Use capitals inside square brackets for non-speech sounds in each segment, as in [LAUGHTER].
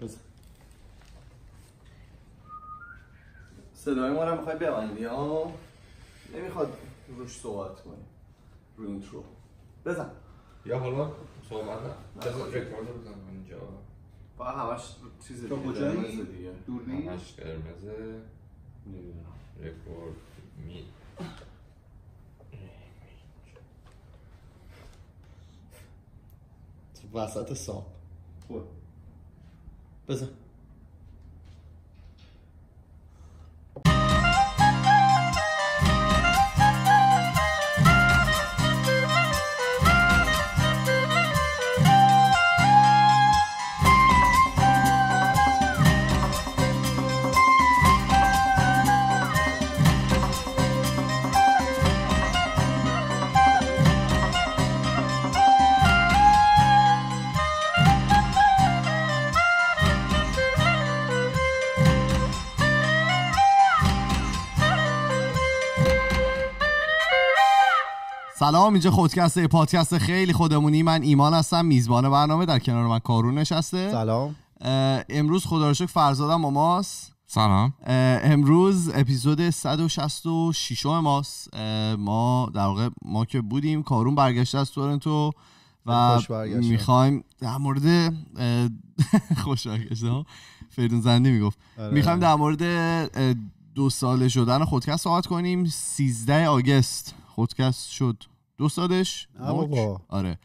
بزن صدای ما رو میخوای ببندی ها نمیخواد روش صحبت کنی روی ترو بزن یا حالا صحبت نه بزن رکورد بزن اینجا با همش چیز دیگه قرمز دیگه نیست؟ همش قرمزه نمیدونم رکورد می وسط سام خوب Bazen. سلام اینجا خودکسته پادکست خیلی خودمونی من ایمان هستم میزبان برنامه در کنار من کارون نشسته سلام امروز خدا رو شکر فرزادم با ماست سلام امروز اپیزود 166 ماست ما در واقع ما که بودیم کارون برگشته از تورنتو و میخوایم در مورد [LAUGHS] خوش برگشته فریدون زنده آره. میگفت میخوایم در مورد دو ساله شدن خودکست صحبت کنیم 13 آگست خودکست شد دو سالش آره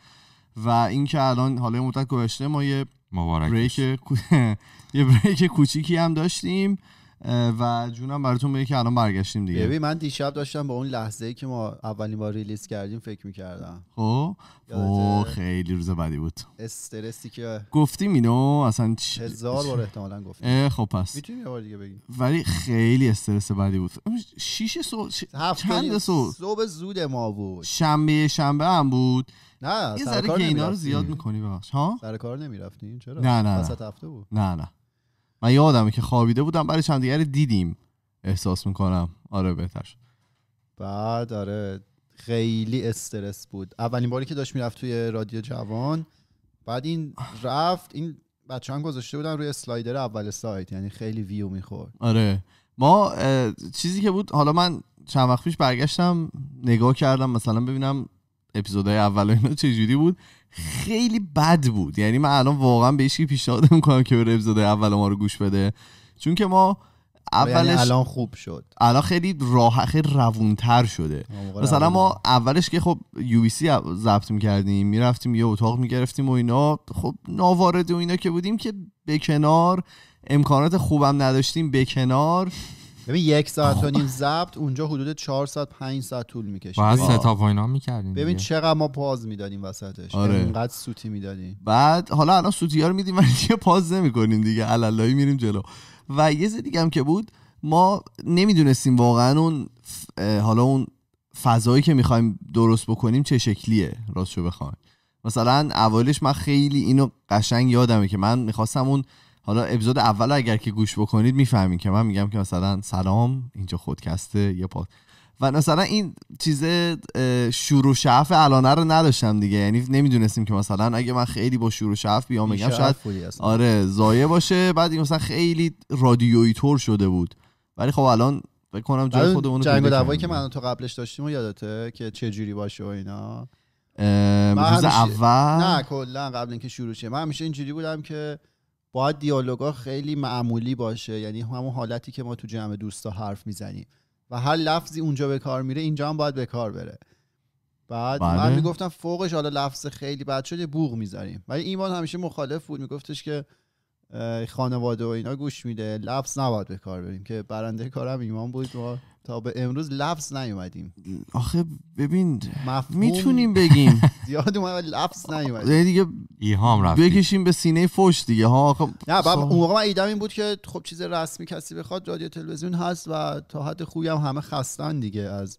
و اینکه الان حالا مدت گذشته ما یه مبارک [LAUGHS] یه بریک کوچیکی هم داشتیم و جونم براتون میگه که الان برگشتیم دیگه ببین من دیشب داشتم با اون لحظه ای که ما اولین بار ریلیز کردیم فکر میکردم خب او خب، خیلی روز بدی بود استرسی که گفتیم اینو اصلا چ... هزار بار احتمالا گفتیم خب پس میتونیم یه بار دیگه بگیم ولی خیلی استرس بدی بود شیش صبح ش... چند سو صبح زود ما بود شنبه شنبه هم بود نه یه ذره اینا رو زیاد میکنی ببخش ها سر کار نمیرفتیم چرا نه نه وسط هفته بود نه نه من یادمه که خوابیده بودم برای چند دیگر دیدیم احساس میکنم آره بهتر شد بعد آره خیلی استرس بود اولین باری که داشت میرفت توی رادیو جوان بعد این رفت این بچه هم گذاشته بودن روی سلایدر اول سایت یعنی خیلی ویو میخورد آره ما چیزی که بود حالا من چند وقت پیش برگشتم نگاه کردم مثلا ببینم اپیزودهای اول اینا جوری بود خیلی بد بود یعنی من الان واقعا به پیش پیشنهاد میکنم که بره اپیزود اول ما رو گوش بده چون که ما یعنی اولش الان خوب شد الان خیلی راه خیلی روونتر شده مثلا ما اولش که خب یو بی سی ضبط میکردیم میرفتیم یه اتاق میگرفتیم و اینا خب ناوارد و اینا که بودیم که به کنار امکانات خوبم نداشتیم به کنار ببین یک ساعت و نیم ضبط اونجا حدود 4 ساعت 5 ساعت طول میکشه بعد خب. ستاپ و اینا میکردیم ببین چقدر ما پاز میدادیم وسطش آره. اینقدر سوتی میدادیم بعد حالا الان سوتی ها رو میدیم ولی دیگه پاز نمیکنیم دیگه علالایی میریم جلو و یه چیز دیگه هم که بود ما نمیدونستیم واقعا اون حالا اون فضایی که میخوایم درست بکنیم چه شکلیه راستشو بخوایم مثلا اولش من خیلی اینو قشنگ یادمه که من میخواستم اون حالا اپیزود اول اگر که گوش بکنید میفهمید که من میگم که مثلا سلام اینجا خودکسته یه پاد و مثلا این چیز شروع و شعف الانه رو نداشتم دیگه یعنی نمیدونستیم که مثلا اگه من خیلی با شروع و شعف بیام میگم شاید آره زایه باشه بعد این مثلا خیلی رادیویی تور شده بود ولی خب الان بکنم جای خودمون جنگ دوایی که من تو قبلش داشتیم و یادته که چه جوری باشه و اینا روز اول نه کلا قبل اینکه شروع شه من همیشه اینجوری بودم که باید دیالوگا خیلی معمولی باشه یعنی همون حالتی که ما تو جمع دوستا حرف میزنیم و هر لفظی اونجا به کار میره اینجا هم باید به کار بره بعد بله. من میگفتم فوقش حالا لفظ خیلی بد شده بوغ میذاریم ولی ایمان همیشه مخالف بود میگفتش که خانواده و اینا گوش میده لفظ نباید به کار بریم که برنده کارم ایمان بود ما تا به امروز لفظ نیومدیم آخه ببین میتونیم بگیم [LAUGHS] زیاد اومد لفظ نیومد دیگه ایهام رفت بکشیم به سینه فوش دیگه ها آخه خب، نه بابا اون موقع من ایدم این بود که خب چیز رسمی کسی بخواد رادیو تلویزیون هست و تا حد خوبی هم همه خستن دیگه از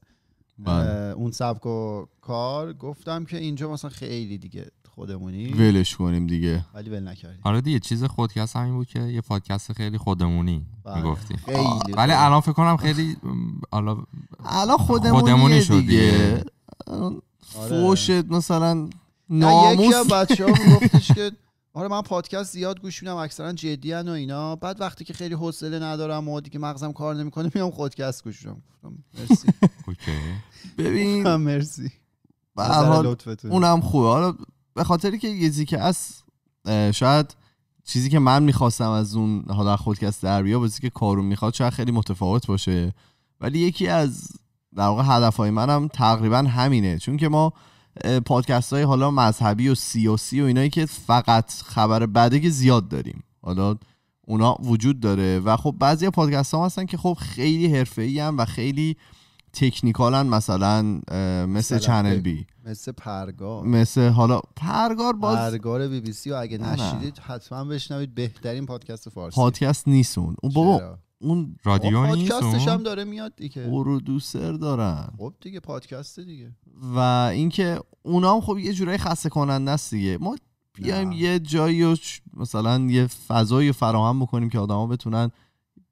بله. اون سبک و کار گفتم که اینجا مثلا خیلی دیگه خودمونی ولش کنیم دیگه ولی ول نکردیم آره دیگه چیز خودکست همین بود که یه پادکست خیلی خودمونی بله. میگفتی ولی الان فکر کنم خیلی حالا الان خودمونی, خودمونی دیگه, دیگه. آره. فوشت مثلا ناموس یکی از بچه‌ها میگفتیش که آره من پادکست زیاد گوش میدم اکثرا جدی و اینا بعد وقتی که خیلی حوصله ندارم و دیگه مغزم کار نمیکنه میام خودکست گوش میدم مرسی اوکی ببین مرسی اونم خوبه حالا به خاطری که یزی که از شاید چیزی که من میخواستم از اون حالا خودکست در بیا بازی که کارون میخواد شاید خیلی متفاوت باشه ولی یکی از در واقع های منم هم تقریبا همینه چون که ما پادکست های حالا مذهبی و سیاسی و اینایی که فقط خبر بده زیاد داریم حالا اونا وجود داره و خب بعضی پادکست ها هستن که خب خیلی حرفه‌ای هم و خیلی تکنیکالا مثلا مثل, چنل بی مثل پرگار مثل حالا پرگار باز پرگار بی بی سی و اگه نشیدید حتما بشنوید بهترین پادکست فارسی پادکست نیست اون بابا اون رادیو خب، پادکستش هم داره میاد دیگه پرودوسر دارن خب دیگه پادکست دیگه و اینکه اونا هم خب یه جورای خسته کننده است دیگه ما بیایم یه جایی و مثلا یه فضای فراهم بکنیم که آدما بتونن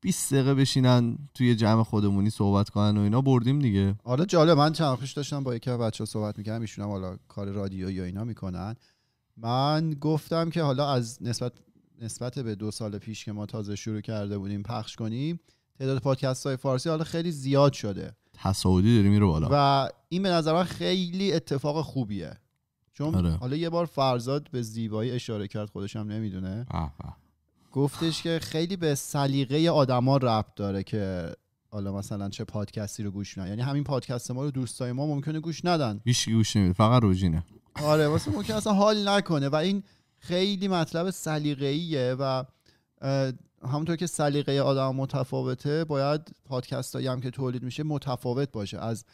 20 دقیقه بشینن توی جمع خودمونی صحبت کنن و اینا بردیم دیگه حالا آره جالب من چند داشتم با یکی از بچه‌ها صحبت میکردم ایشون حالا کار رادیو یا اینا میکنن من گفتم که حالا از نسبت نسبت به دو سال پیش که ما تازه شروع کرده بودیم پخش کنیم تعداد پادکست های فارسی حالا خیلی زیاد شده تصاعدی داریم میره بالا و این به نظر من خیلی اتفاق خوبیه چون آره. حالا یه بار فرزاد به زیبایی اشاره کرد خودش هم نمیدونه گفتش که خیلی به سلیقه آدما ربط داره که حالا مثلا چه پادکستی رو گوش میدن یعنی همین پادکست ما رو دوستای ما ممکنه گوش ندن هیچ گوش نمیده فقط روجینه آره واسه ممکن اصلا حال نکنه و این خیلی مطلب سلیقه‌ایه و همونطور که سلیقه آدم متفاوته باید پادکست هایی هم که تولید میشه متفاوت باشه از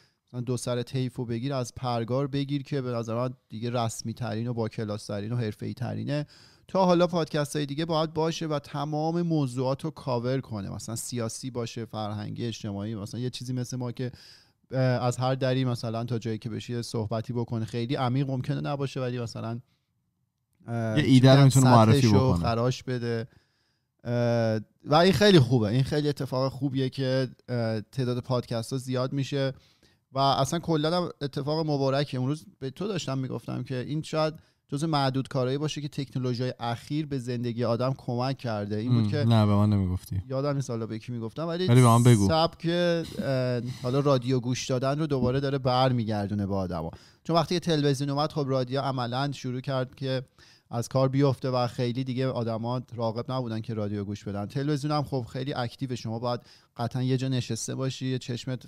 دو سر تیفو بگیر از پرگار بگیر که به نظر من دیگه رسمی ترین و با کلاس ترین و حرفه ترینه تا حالا پادکست های دیگه باید باشه و تمام موضوعات رو کاور کنه مثلا سیاسی باشه فرهنگی اجتماعی مثلا یه چیزی مثل ما که از هر دری مثلا تا جایی که بشه صحبتی بکنه خیلی عمیق ممکنه نباشه ولی مثلا یه ایده رو میتونه معرفی بکنه خراش بده و این خیلی خوبه این خیلی اتفاق خوبیه که تعداد پادکست ها زیاد میشه و اصلا کلا اتفاق مبارکه امروز به تو داشتم میگفتم که این شاید جز معدود کارهایی باشه که تکنولوژی های اخیر به زندگی آدم کمک کرده این بود که نه به من نمیگفتی یادم نیست حالا به کی میگفتم ولی, به من بگو سبک حالا رادیو گوش دادن رو دوباره داره برمیگردونه به آدما چون وقتی تلویزیون اومد خب رادیو عملا شروع کرد که از کار بیفته و خیلی دیگه آدما راقب نبودن که رادیو گوش بدن تلویزیون هم خب خیلی اکتیو شما باید قطعا یه جا نشسته باشی چشمت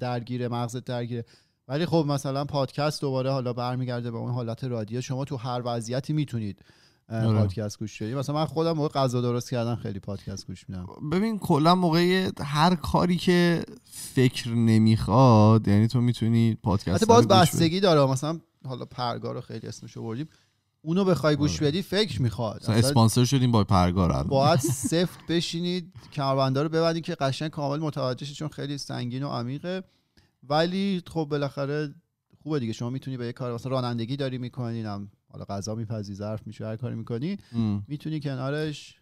درگیره مغزت درگیره ولی خب مثلا پادکست دوباره حالا برمیگرده به اون حالت رادیو شما تو هر وضعیتی میتونید آره. پادکست گوش بدید مثلا من خودم موقع غذا درست کردن خیلی پادکست گوش میدم ببین کلا موقع هر کاری که فکر نمیخواد یعنی تو میتونی پادکست باز بستگی داره مثلا حالا پرگار رو خیلی اسمشو بردیم اونو بخوای گوش آره. بدی فکر میخواد اصلا اسپانسر شدیم با پرگار باید [LAUGHS] سفت بشینید کمربنده رو ببندید که قشنگ کامل متوجه چون خیلی سنگین و عمیقه ولی خب بالاخره خوبه دیگه شما میتونی به یه کار مثلا رانندگی داری میکنی هم حالا غذا میپزی ظرف میشه هر کاری میکنی میتونی کنارش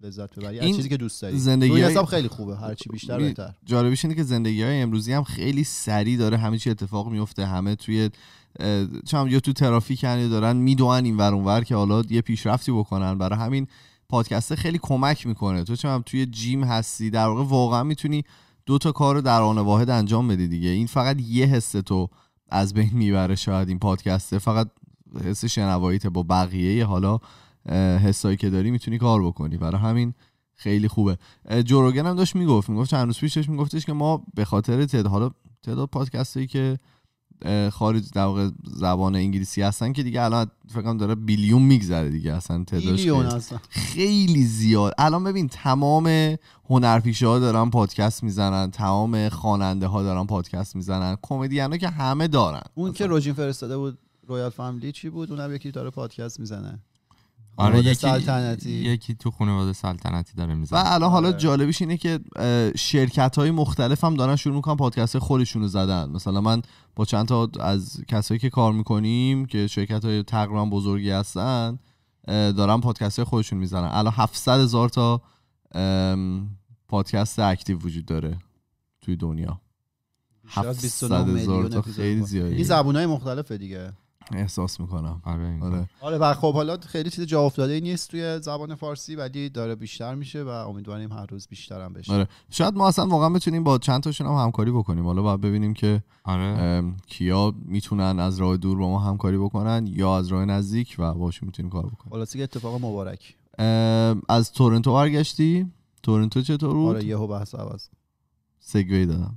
لذت ببری یعنی این چیزی که دوست داری زندگی حساب خیلی خوبه هر چی بیشتر بهتر جالبیش اینه که زندگی های امروزی هم خیلی سریع داره همه چی اتفاق میفته همه توی چم یا تو ترافیک هنی دارن میدونن این ور اونور که حالا یه پیشرفتی بکنن برای همین پادکسته خیلی کمک میکنه تو چم توی جیم هستی در واقع واقعا میتونی دو تا کار رو در آن واحد انجام بدی دیگه این فقط یه حس تو از بین میبره شاید این پادکسته فقط حس شنواییته با بقیه حالا حسایی که داری میتونی کار بکنی برای همین خیلی خوبه جوروگن هم داشت میگفت میگفت چند روز پیشش میگفتش که ما به خاطر تعداد حالا تعداد پادکستی که خارج در واقع زبان انگلیسی هستن که دیگه الان فکرم داره بیلیون میگذره دیگه اصلا تعدادش خیلی زیاد الان ببین تمام هنرپیشه ها دارن پادکست میزنن تمام خواننده ها دارن پادکست میزنن کمدین ها که همه دارن اون اصلا. که روجین فرستاده بود رویال فاملی چی بود اونم یکی داره پادکست میزنه آره یکی سلطنتی یکی تو خانواده سلطنتی داره میزنه و الان حالا آره. جالبیش اینه که شرکت های مختلف هم دارن شروع میکنن پادکست خودشون رو زدن مثلا من با چند تا از کسایی که کار میکنیم که شرکت های تقریبا بزرگی هستن دارن پادکست های خودشون میزنن الان 700 هزار تا پادکست اکتیو وجود داره توی دنیا 700 هزار تا خیلی زیاده این های مختلفه دیگه احساس میکنم آره آره آره و خب حالا خیلی چیز جا افتاده نیست توی زبان فارسی ولی داره بیشتر میشه و امیدواریم هر روز بیشتر هم بشه آره شاید ما اصلا واقعا بتونیم با چند تاشون هم همکاری بکنیم حالا باید ببینیم که آره. کیا میتونن از راه دور با ما همکاری بکنن یا از راه نزدیک و باشون میتونیم کار بکنیم سیگه اتفاق مبارک از تورنتو برگشتی تورنتو چطور بود آره یهو بحث عوض سگوی دادم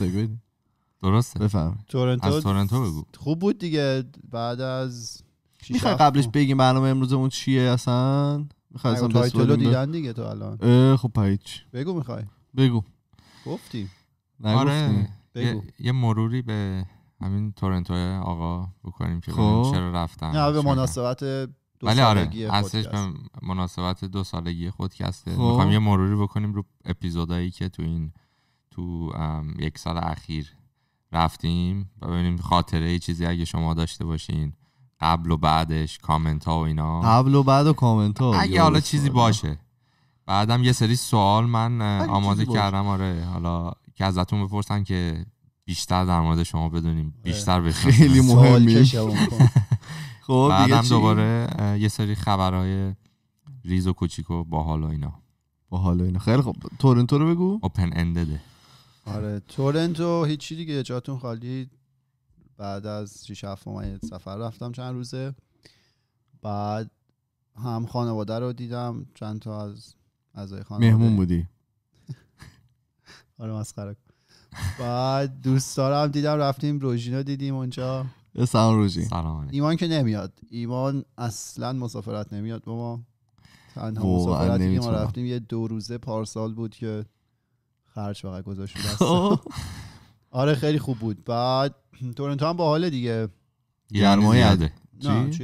سگوی [LAUGHS] درسته بفهم تورنتو از تورنتو بگو خوب بود دیگه بعد از میخوای قبلش بگیم برنامه اون چیه اصلا میخوای اصلا تایتلو دیدن دیگه تو الان خب بگو میخوای بگو گفتی آره بگو. یه مروری به همین تورنتو آقا بکنیم که خب. چرا رفتن نه به مناسبت دو ولی آره اصلش به مناسبت دو سالگی کسته خب. میخوام یه مروری بکنیم رو اپیزودایی که تو این تو یک سال اخیر رفتیم و ببینیم خاطره چیزی اگه شما داشته باشین قبل و بعدش کامنت ها و اینا قبل و بعد و کامنت ها اگه حالا چیزی باشه بعدم یه سری سوال من آماده کردم آره حالا که ازتون بپرسن که بیشتر در مورد شما بدونیم بیشتر به خیلی مهمی [LAUGHS] خب بعدم دوباره یه سری خبرهای ریز و کوچیک و باحال و اینا باحال و اینا خیلی خب تورنتو رو بگو اوپن اندده آره تورنتو هیچی دیگه جاتون خالی بعد از 6 7 سفر رفتم چند روزه بعد هم خانواده رو دیدم چند تا از اعضای خانواده مهمون بودی آره مسخره بعد دوست دارم دیدم رفتیم رو دیدیم اونجا سلام روژین سلام ایمان که نمیاد ایمان اصلا مسافرت نمیاد با ما تنها مسافرتی که ما رفتیم یه دو روزه پارسال بود که خرج فقط گذاشت [LAUGHS] آره خیلی خوب بود بعد تورنتو هم با حال دیگه گرمای زیاده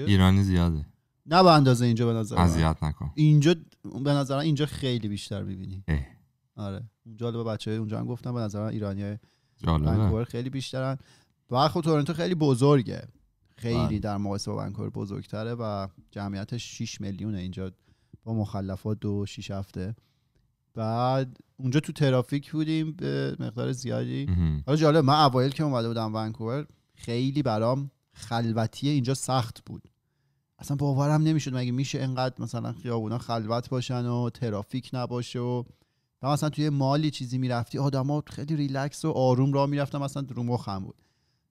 ایرانی زیاده نه به اندازه اینجا به نظر اذیت نکن اینجا به نظر اینجا خیلی بیشتر می‌بینی آره به بچه اونجا هم گفتم به نظر ایرانی خیلی بیشترن و خب تورنتو خیلی بزرگه خیلی بله. در مقایسه با ونکوور بزرگتره و جمعیتش 6 میلیونه اینجا با مخلفات دو 6 هفته بعد اونجا تو ترافیک بودیم به مقدار زیادی حالا جالب من اوایل که اومده بودم ونکوور خیلی برام خلوتی اینجا سخت بود اصلا باورم نمیشد مگه میشه انقدر مثلا خیابونا خلوت باشن و ترافیک نباشه و من مثلا توی مالی چیزی میرفتی آدما خیلی ریلکس و آروم راه میرفتم مثلا رو مخم بود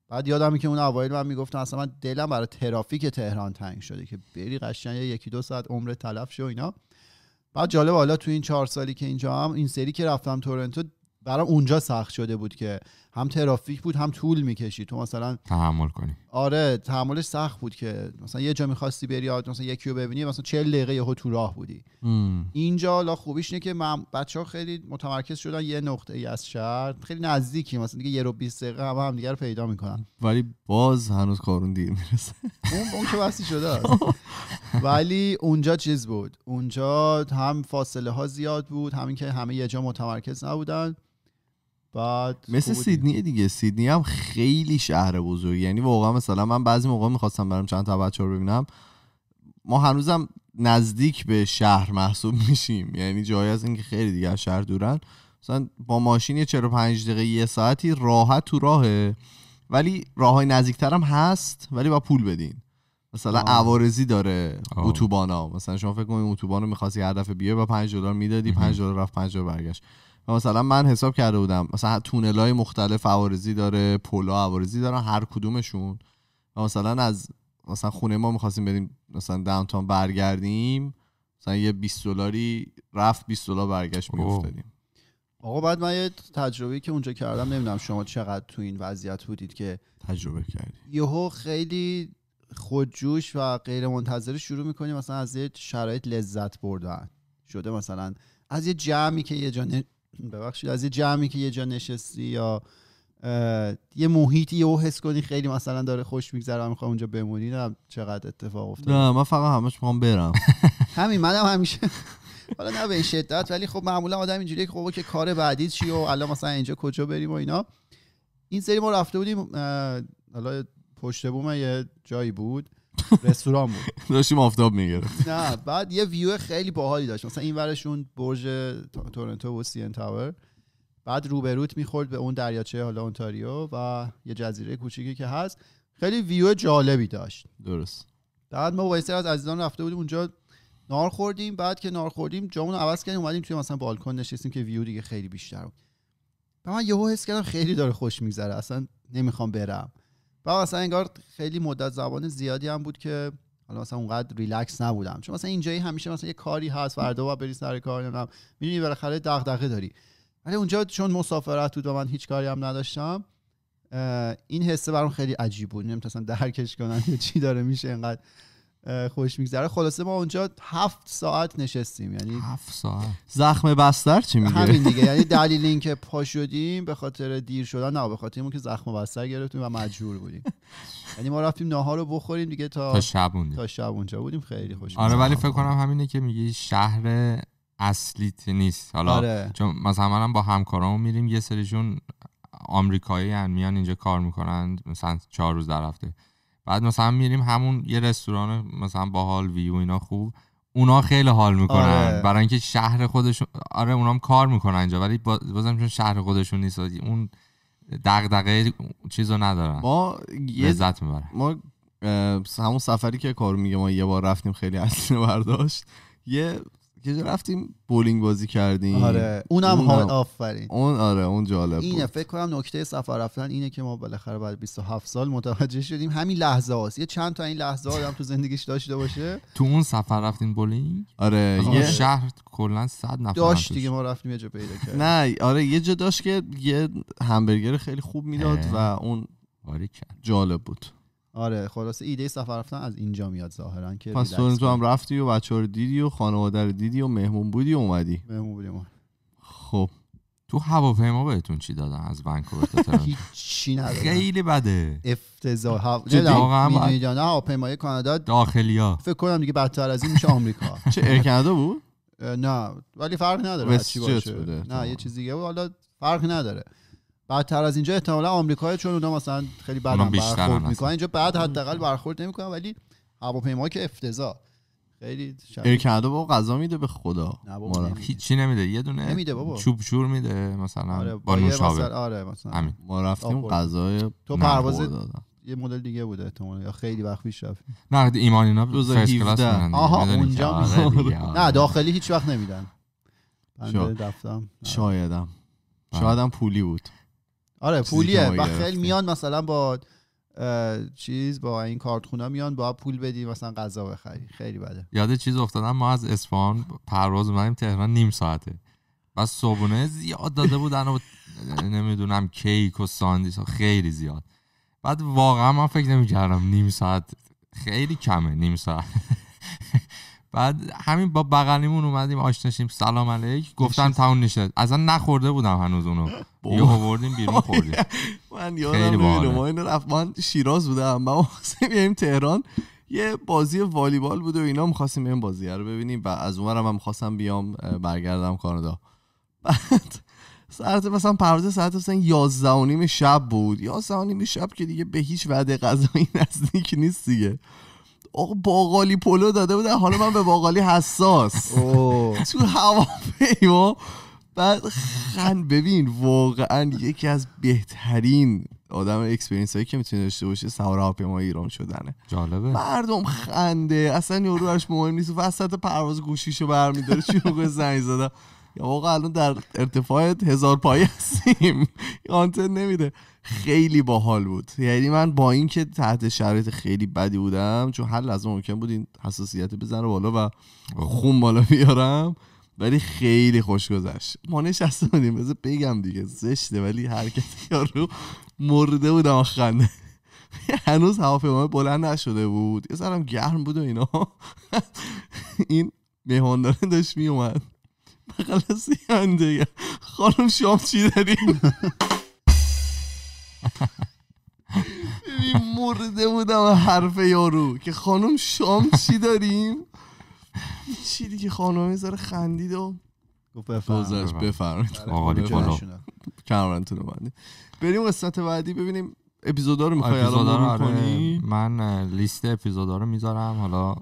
بعد یادم که اون اوایل من میگفتم اصلا من دلم برای ترافیک تهران تنگ شده که بری قشنگ یکی دو ساعت عمر تلف شه اینا بعد جالب حالا تو این چهار سالی که اینجا هم این سری که رفتم تورنتو برام اونجا سخت شده بود که هم ترافیک بود هم طول میکشی تو مثلا تحمل کنی آره تحملش سخت بود که مثلا یه جا میخواستی بری مثلا یکی رو ببینی مثلا چه دقیقه یهو تو راه بودی اینجا لا خوبیش اینه که من بچه ها خیلی متمرکز شدن یه نقطه ای از شهر خیلی نزدیکی مثلا دیگه یه رو 20 دقیقه هم هم دیگه رو پیدا میکنن ولی باز هنوز کارون دیر میرسه اون اون که بسی شده [LAUGHS] ولی اونجا چیز بود اونجا هم فاصله ها زیاد بود همین که همه یه جا متمرکز نبودن بعد مثل سیدنی دیگه سیدنی هم خیلی شهر بزرگی یعنی واقعا مثلا من بعضی موقع میخواستم برم چند تا بچه رو ببینم ما هنوزم نزدیک به شهر محسوب [LAUGHS] میشیم یعنی جایی از اینکه خیلی دیگه از شهر دورن مثلا با ماشین یه 45 دقیقه یه ساعتی راحت تو راهه ولی راه های نزدیکتر هم هست ولی با پول بدین مثلا آه. عوارضی داره اتوبانا مثلا شما فکر کنید اتوبان رو میخواستی هر دفعه بیای با 5 دلار میدادی 5 دلار رفت 5 دلار برگشت و مثلا من حساب کرده بودم مثلا تونل های مختلف عوارضی داره پلا عوارضی دارن هر کدومشون و مثلا از مثلا خونه ما میخواستیم بریم مثلا داونتاون برگردیم مثلا یه 20 دلاری رفت 20 دلار برگشت میفتدیم آقا بعد من یه تجربه که اونجا کردم نمیدونم شما چقدر تو این وضعیت بودید که تجربه کردی یهو خیلی خودجوش و غیر منتظره شروع میکنی مثلا از یه شرایط لذت بردن شده مثلا از یه جمعی که یه جا ببخشید از یه جمعی که یه جا نشستی یا یه محیطی او حس کنی خیلی مثلا داره خوش میگذره و میخوام اونجا بمونی نه چقدر اتفاق افتاد نه من فقط همش میخوام برم [LAUGHS] همین منم همیشه حالا نه به شدت ولی خب معمولا آدم اینجوریه که خب که کار بعدی چی و الان مثلا اینجا کجا بریم و اینا این سری ما رفته بودیم حالا پشت بوم یه جایی بود رستوران بود [LAUGHS] داشتیم آفتاب میگرفت نه بعد یه ویو خیلی باحالی داشت مثلا این ورشون برج تورنتو و سی تاور بعد روبروت میخورد به اون دریاچه حالا اونتاریو و یه جزیره کوچیکی که هست خیلی ویو جالبی داشت درست بعد ما با از عزیزان رفته بودیم اونجا نار خوردیم بعد که نار خوردیم جامون عوض کردیم اومدیم توی مثلا بالکن نشستیم که ویو دیگه خیلی بیشتر بود من یهو حس کردم خیلی داره خوش میگذره اصلا نمیخوام برم و اصلا انگار خیلی مدت زبان زیادی هم بود که حالا مثلا اونقدر ریلکس نبودم چون مثلا اینجایی همیشه مثلا یه کاری هست فردا و بری سر کار نمیدونم میدونی بالاخره دغدغه داری ولی اونجا چون مسافرت بود و من هیچ کاری هم نداشتم این حسه برام خیلی عجیب بود نمیتونستم درکش کنم [LAUGHS] چی داره میشه اینقدر خوش میگذره خلاصه ما اونجا هفت ساعت نشستیم یعنی هفت ساعت زخم بستر چی میگه همین دیگه یعنی [LAUGHS] دلیل اینکه پا شدیم به خاطر دیر شدن نه به خاطر اینکه زخم بستر گرفتیم و مجبور بودیم یعنی ما رفتیم ناهار رو بخوریم دیگه تا تا شب اونجا تا شب اونجا بودیم خیلی خوش آره ولی فکر کنم همینه که میگی شهر اصلیت نیست حالا آره. چون مثلا با همکارامو میریم یه سریشون آمریکایی میان اینجا کار میکنن مثلا چهار روز در هفته بعد مثلا میریم همون یه رستوران مثلا با باحال ویو اینا خوب اونا خیلی حال میکنن آره. برای اینکه شهر خودشون آره اونام کار میکنن اینجا ولی بازم چون شهر خودشون نیست اون دغدغه چیزو ندارن ما لذت یه... میبرن ما همون سفری که کارو میگه ما یه بار رفتیم خیلی اصل برداشت یه یه رفتیم بولینگ بازی کردیم آره اونم اون هم... آفرین اون آره اون جالب اینه فکر کنم نکته سفر رفتن اینه که ما بالاخره بعد 27 سال متوجه شدیم همین لحظه هاست یه چند تا این لحظه آدم تو زندگیش داشته باشه تو اون سفر رفتیم بولینگ آره یه شهر کلا 100 نفر داشت دیگه ما رفتیم یه جا پیدا [LAUGHS] کردیم نه آره یه جا داشت که یه همبرگر خیلی خوب میداد و اون جالب بود آره خلاصه ایده سفر رفتن از اینجا میاد ظاهرا که پس تو هم رفتی و بچه رو دیدی و خانواده رو دیدی و مهمون بودی و اومدی مهمون بودیم آره. خب تو هواپیما بهتون چی دادن از ونکوور تا چی هیچی خیلی بده افتضاح واقعا میدونه هواپیمای کانادا داخلیا فکر کنم دیگه بدتر از این میشه آمریکا [LAUGHS] چه ایر کانادا بود نه ولی فرق نداره چی باشه نه یه چیز دیگه حالا فرق نداره بعدتر از اینجا احتمالا آمریکا چون اونا مثلا خیلی بعد برخورد میکنن اینجا بعد حداقل برخورد نمیکنن ولی هواپیما که افتضاح خیلی ارکادا بابا غذا میده به خدا هیچی نمیده یه دونه نمیده بابا چوب چور میده مثلا آره با نوشابه آره مثلا همین ما رفتیم غذای تو پرواز یه مدل دیگه بوده احتمالاً یا خیلی وقت پیش رفت نه ایمان اینا آها اونجا آره نه داخلی هیچ وقت نمیدن بنده رفتم آره. شایدم آره. شایدم پولی بود آره پولیه و خیلی میان مثلا با چیز با این کارتخونا میان با پول بدی مثلا غذا بخری خیلی بده یاد چیز افتادم ما از اصفهان پرواز اومدیم تهران نیم ساعته و صبونه زیاد داده بودن و نمیدونم کیک و ساندیس خیلی زیاد بعد واقعا من فکر نمیکردم نیم ساعت خیلی کمه نیم ساعت بعد همین با بغلیمون اومدیم آشناشیم سلام علیک گفتم تاون نشد اصلا نخورده بودم هنوز اونو یه آوردیم بیرون [LAUGHS] خوردیم من یادم ما اینو رفت من شیراز بودم ما خواستیم تهران یه بازی والیبال بود و اینا میخواستیم این بازی رو ببینیم و از اونورم هم خواستم بیام برگردم کانادا [LAUGHS] بعد ساعت مثلا پرواز ساعت مثلا 11 و شب بود 11 شب که دیگه به هیچ وعده غذایی [LAUGHS] نزدیک نیست دیگه آقا باقالی پلو داده بودن حالا من به باقالی حساس [LAUGHS] تو هواپیما بعد خن ببین واقعا یکی از بهترین آدم اکسپرینس هایی که میتونی داشته باشه سوار هواپیما ایران شدنه جالبه مردم خنده اصلا یورو براش مهم نیست وسط پرواز گوشیشو برمیداره چی موقع زنگ زدم یا آقا الان در ارتفاع هزار پایی هستیم آنتن نمیده خیلی باحال بود یعنی من با اینکه تحت شرایط خیلی بدی بودم چون هر لحظه ممکن بود این حساسیت بزنه بالا و خون بالا بیارم ولی خیلی خوش گذشت ما نشسته بودیم بگم دیگه زشته ولی حرکت یارو مرده بودم خنده هنوز هواپیما بلند نشده بود یه سرم گرم بود و اینا این داره داشت میومد خلاصی دیگه خانم شام چی داریم مرده بودم حرف یارو که خانم شام چی داریم چی دیگه خانم زار خندید و گفت بفرمایید آقا تو رو بریم قسمت بعدی ببینیم اپیزودا رو میخوای الان آره. کنی من لیست اپیزودا رو میذارم حالا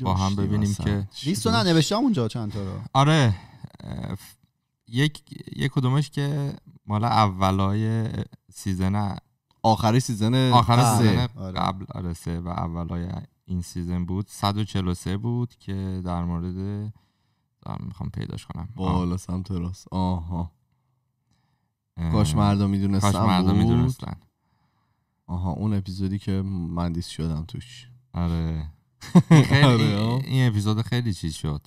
با هم ببینیم که لیست نه نوشتم اونجا چند تا رو آره یک یک کدومش که مال اولای سیزن آخر سیزن آخر آره. قبل آره سه و اولای این سیزن بود 143 بود که در مورد میخوام پیداش کنم بالا سمت راست آها کاش مردم میدونستن آها اون اپیزودی که من دیست شدم توش آره, [LAUGHS] آره، این اپیزود خیلی چیز شد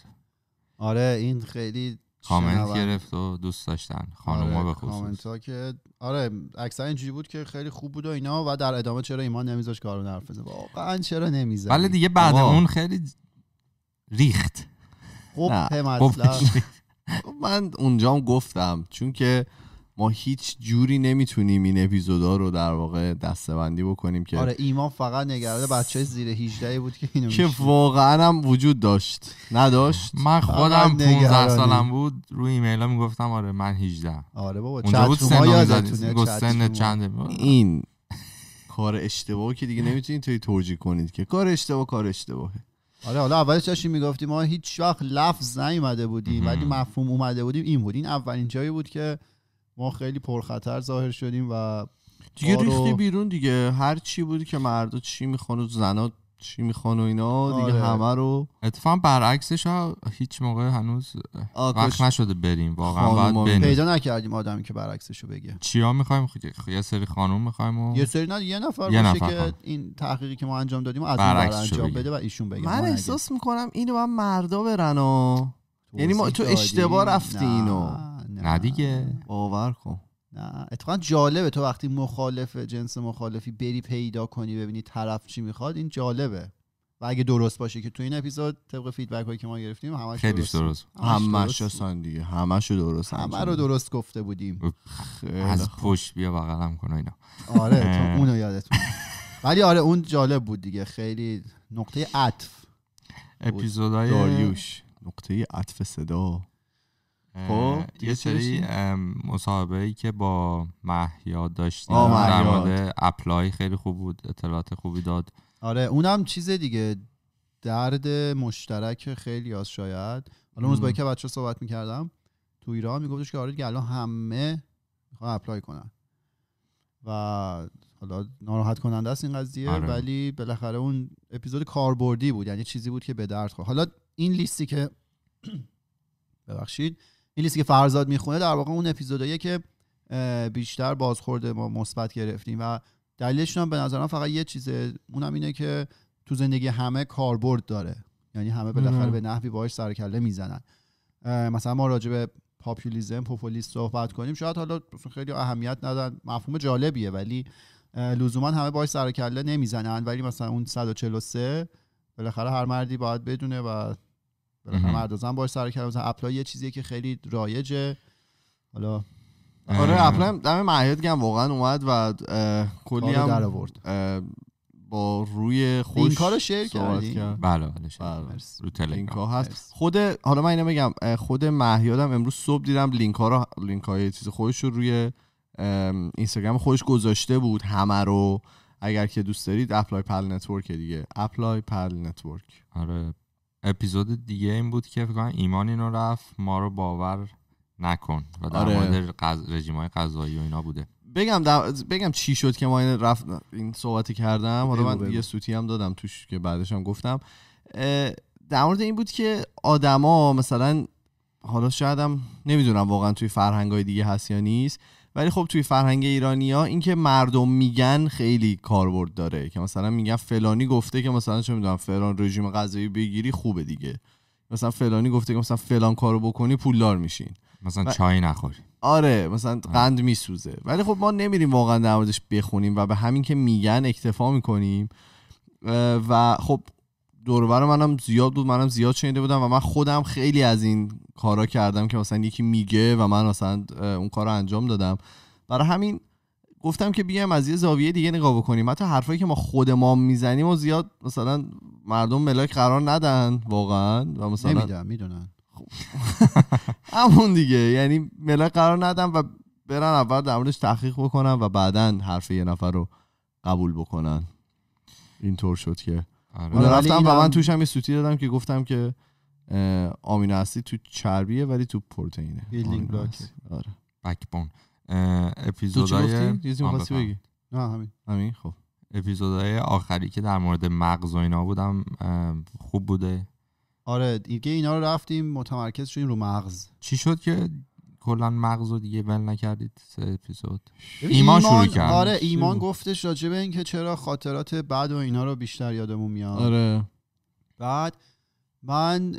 آره این خیلی کامنت گرفت و دوست داشتن خانوما آره، به خصوص کامنت ها که آره اکثر اینجوری بود که خیلی خوب بود و اینا و در ادامه چرا ایمان نمیذاش کارو حرف بزنه واقعا چرا نمیذاره بله دیگه بعد اون خیلی ریخت خب, خب،, [LAUGHS] خب، من اونجا گفتم چون که ما هیچ جوری نمیتونیم این اپیزودا رو در واقع دستبندی بکنیم که آره ایمان فقط نگرد بچه زیر 18 بود که اینو که واقعا هم وجود داشت نداشت من خودم 15 سالم بود روی ایمیل ها میگفتم آره من 18 آره بابا اونجا بود سن چنده این کار اشتباه که دیگه نمیتونید توی توجیه کنید که کار اشتباه کار اشتباهه آره حالا اولش داشتیم میگفتیم ما هیچ وقت لفظ نیومده بودیم ولی مفهوم اومده بودیم این بود این اولین جایی بود که ما خیلی پرخطر ظاهر شدیم و دیگه ریختی بیرون دیگه هر چی بودی که مردا چی میخوان و زنا چی میخوان و اینا دیگه آره. همه رو اتفاقا برعکسش ها هیچ موقع هنوز وقت نشده بریم واقعا پیدا نکردیم آدمی که برعکسش رو بگه چیا میخوایم یه سری خانم میخوایم و یه سری نه یه نفر یه باشه نفر که این تحقیقی که ما انجام دادیم از برعکس انجام بده و ایشون بگه من احساس میکنم اینو من مردا برن و یعنی ما تو اشتباه رفتی اینو نه دیگه باور نه اتفاقا جالبه تو وقتی مخالف جنس مخالفی بری پیدا کنی ببینی طرف چی میخواد این جالبه و اگه درست باشه که تو این اپیزود طبق فیدبک هایی که ما گرفتیم همش خیلی درست, درست. همش دیگه درست همه رو درست گفته بودیم از پشت بیا بغلم کن اینا آره تو اونو یادتون ولی آره اون جالب بود دیگه خیلی نقطه عطف اپیزودای داریوش نقطه عطف صدا خب یه سری مصاحبه ای که با مهیاد داشتیم در مورد اپلای خیلی خوب بود اطلاعات خوبی داد آره اونم چیز دیگه درد مشترک خیلی از شاید حالا اون با که بچه صحبت میکردم تو ایران میگفتش که آره دیگه الان همه میخوان اپلای کنن و حالا ناراحت کننده است این قضیه آره. ولی بالاخره اون اپیزود کاربردی بود یعنی چیزی بود که به درد خورد حالا این لیستی که [CLEARS THROAT] ببخشید این لیستی که فرزاد میخونه در واقع اون اپیزودایی که بیشتر بازخورده ما مثبت گرفتیم و دلیلش هم به نظرم فقط یه چیزه اونم اینه که تو زندگی همه کاربرد داره یعنی همه بالاخره به نحوی باهاش سر کله میزنن مثلا ما راجع به پاپولیزم پوپولیست صحبت کنیم شاید حالا خیلی اهمیت ندن مفهوم جالبیه ولی لزوما همه باهاش سر کله نمیزنن ولی مثلا اون 143 بالاخره هر مردی باید بدونه و بالاخره مردازم باش سر کردم مثلا اپلای یه چیزیه که خیلی رایجه حالا آره اپلای دم معهد گم واقعا اومد و کلی هم در آورد با روی خوش این کارو شیر کردی بله بله, بله. رو تلگرام هست خود حالا من اینو بگم خود مهیادم امروز صبح دیدم لینک ها رو لینک های چیز خودش رو روی اینستاگرام خودش گذاشته بود همه رو اگر که دوست دارید اپلای پل نتورک دیگه اپلای پل نتورک آره اپیزود دیگه این بود که فکر کنم ایمان اینو رفت ما رو باور نکن و در آره. مورد رژیم های و اینا بوده بگم بگم چی شد که ما این رفت این صحبتی کردم حالا من یه سوتی هم دادم توش که بعدش هم گفتم در مورد این بود که آدما مثلا حالا شاید هم نمیدونم واقعا توی فرهنگ های دیگه هست یا نیست ولی خب توی فرهنگ این اینکه مردم میگن خیلی کاربرد داره که مثلا میگن فلانی گفته که مثلا چه میدونم فلان رژیم غذایی بگیری خوبه دیگه مثلا فلانی گفته که مثلا فلان کارو بکنی پولدار میشین مثلا چای نخوری آره مثلا قند میسوزه ولی خب ما نمیریم واقعا در بخونیم و به همین که میگن اکتفا میکنیم و خب دوربر منم زیاد بود منم زیاد شنیده بودم و من خودم خیلی از این کارا کردم که مثلا یکی میگه و من مثلا اون کار رو انجام دادم برای همین گفتم که بیام از یه زاویه دیگه نگاه بکنیم حتی حرفایی که ما خود ما میزنیم و زیاد مثلا مردم ملاک قرار ندن واقعا و مثلا نمیدونم میدونن [LAUGHS] همون دیگه یعنی ملاک قرار ندن و برن اول در موردش تحقیق بکنن و بعدا حرف یه نفر رو قبول بکنن اینطور شد که آره. آره. رفتم و من توش هم یه سوتی دادم که گفتم که آمینو اسید تو چربیه ولی تو پروتئینه بیلدینگ بلاک آره بکبون نه همین همین خب آخری که در مورد مغز و اینا بودم خوب بوده آره دیگه اینا رو رفتیم متمرکز شدیم رو مغز چی شد که کلا مغز رو دیگه ول نکردید سه اپیزود ایمان, شروع کرد آره ایمان گفتش راجبه اینکه چرا خاطرات بعد و اینا رو بیشتر یادمون میاد آره بعد من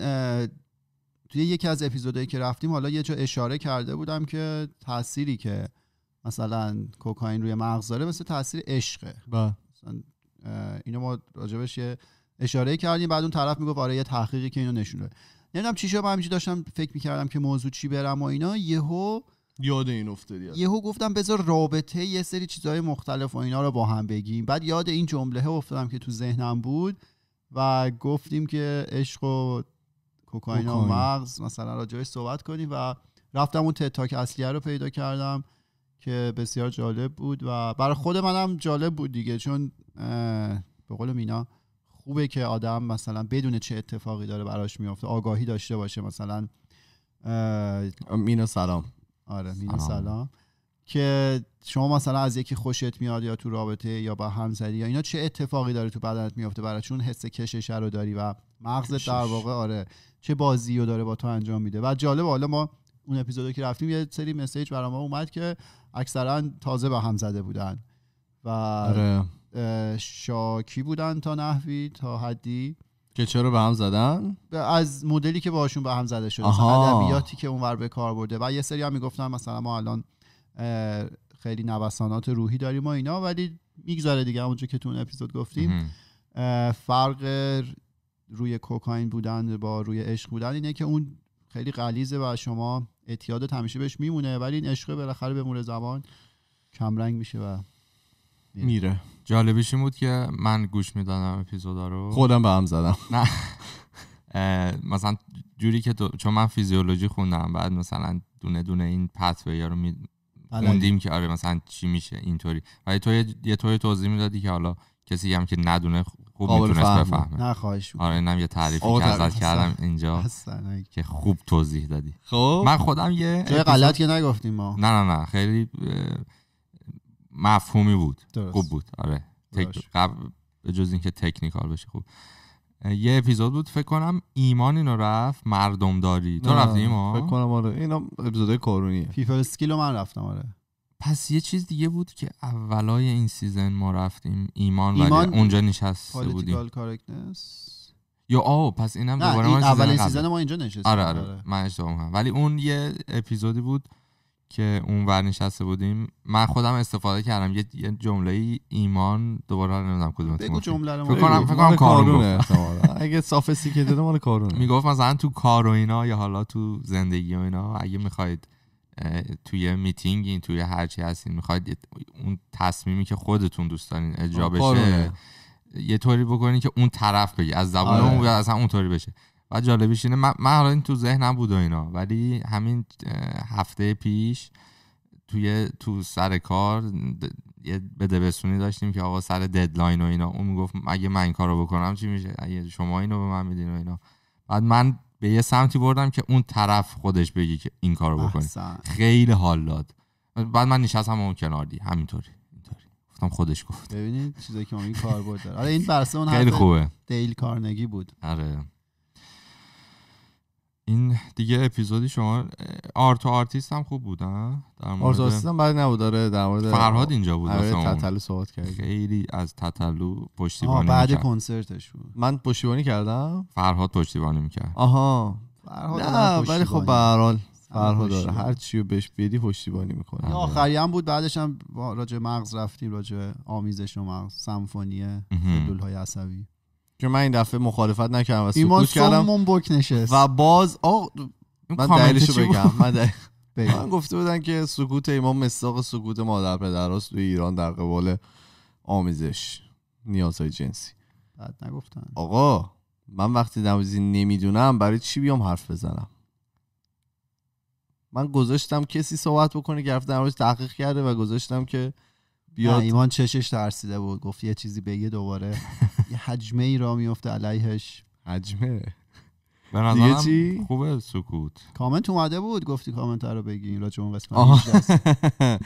توی یکی از اپیزودهایی که رفتیم حالا یه جا اشاره کرده بودم که تأثیری که مثلا کوکائین روی مغز داره مثل تاثیر عشقه با. بله. اینو ما راجبش یه اشاره کردیم بعد اون طرف میگفت آره یه تحقیقی که اینو نشون نمیدونم چی شد من داشتم فکر میکردم که موضوع چی برم و اینا یهو یاد این افتادی یهو گفتم بذار رابطه یه سری چیزهای مختلف و اینا رو با هم بگیم بعد یاد این جمله افتادم که تو ذهنم بود و گفتیم که عشق و کوکائین و مغز مثلا راجعش صحبت کنیم و رفتم اون تتاک اصلیه رو پیدا کردم که بسیار جالب بود و برای خود منم جالب بود دیگه چون به قول مینا خوبه که آدم مثلا بدون چه اتفاقی داره براش میفته آگاهی داشته باشه مثلا مینو سلام آره مینو سلام که شما مثلا از یکی خوشت میاد یا تو رابطه یا با زدی یا اینا چه اتفاقی داره تو بدنت میفته برای چون حس کشش رو داری و مغزت در واقع آره چه بازی رو داره با تو انجام میده و جالب حالا ما اون اپیزودی که رفتیم یه سری مسیج برای ما اومد که اکثرا تازه به هم زده بودن و آره. شاکی بودن تا نحوی تا حدی که چرا به هم زدن از مدلی که باهاشون به هم زده شده ادبیاتی که اونور به کار برده و یه سری هم میگفتن مثلا ما الان خیلی نوسانات روحی داریم و اینا ولی میگذره دیگه اونجا که تو اون اپیزود گفتیم فرق روی کوکائین بودن با روی عشق بودن اینه که اون خیلی غلیظه و شما اعتیاد همیشه بهش میمونه ولی این عشق بالاخره به زبان زمان کمرنگ میشه و میره. جالبش این بود که من گوش میدادم اپیزودا رو خودم به هم زدم نه مثلا جوری که چون من فیزیولوژی خوندم بعد مثلا دونه دونه این پتوه یا رو می خوندیم بله. که آره مثلا چی میشه اینطوری ولی تو یه طوری توضیح میدادی که حالا کسی هم که ندونه خوب میتونست بفهمه نه خواهش آره اینم یه تعریفی که ازت کردم اینجا که خوب توضیح دادی خب من خودم یه جای غلط که نگفتیم ما نه نه نه خیلی مفهومی بود درست. خوب بود آره قبل به جز اینکه تکنیکال بشه خوب یه اپیزود بود فکر کنم ایمان اینو رفت مردم داری تو رفتی ایمان فکر کنم آره اینا کارونیه پیپل سکیلو من رفتم آره پس یه چیز دیگه بود که اولای این سیزن ما رفتیم ایمان, ایمان ولی اونجا نشسته بودیم یا آو پس اینم دوباره این سیزن, ما اینجا نشسته آره آره, آره. من اشتباه ولی اون یه اپیزودی بود که اون ور نشسته بودیم من خودم استفاده کردم یه, جمله ای ایمان دوباره نمیدونم کدوم بگو جمله فکر کنم فکر کنم کارون اگه صاف که دادم مال کارون میگفت مثلا تو کار و اینا یا حالا تو زندگی و اینا اگه میخواید توی این توی هرچی هستین میخواید اون تصمیمی که خودتون دوست دارین اجرا بشه یه طوری بکنین که اون طرف بگی از زبان آره. اون اصلا اونطوری بشه و جالبیش اینه من, حالا این تو ذهنم بود و اینا ولی همین هفته پیش توی تو سر کار یه بسونی داشتیم که آقا سر ددلاین و اینا اون میگفت اگه من این رو بکنم چی میشه اگه شما اینو به من میدین و اینا بعد من به یه سمتی بردم که اون طرف خودش بگی که این رو بکنی خیلی حال داد بعد من نشستم اون کنار دی همینطوری گفتم خودش گفت ببینید چیزایی که ما کار داره آره این برسه اون خیلی خوبه دیل کارنگی بود آره این دیگه اپیزودی شما آرت و آرتیست هم خوب بودن در مورد آرت هم بعد نبود داره در مورد فرهاد اینجا بود آره تتلو صحبت کرد خیلی از تتلو پشتیبانی بعد کنسرتش بود من پشتیبانی کردم فرهاد پشتیبانی میکرد آها فرهاد نه ولی خب به هر فرهاد داره هر چی رو بهش بدی پشتیبانی میکنه آره. آخری هم بود بعدش هم راجع مغز رفتیم راجع آمیزش و مغز سمفونی های عصبی که من این دفعه مخالفت نکردم و سکوت کردم بک نشست و باز آه من دلیلشو بگم [LAUGHS] من گفته بودن که سکوت ایمان مساق سکوت مادر پدر هست توی ایران در قبال آمیزش نیازهای جنسی بعد نگفتن آقا من وقتی نوازی نمیدونم برای چی بیام حرف بزنم من گذاشتم کسی صحبت بکنه که روش تحقیق کرده و گذاشتم که بیاد ایمان چشش ترسیده بود گفت یه چیزی بگه دوباره [LAUGHS] یه حجمه ای را میفته علیهش حجمه دیگه چی؟ خوبه سکوت کامنت اومده بود گفتی کامنت رو بگی را چون قسمت [LAUGHS]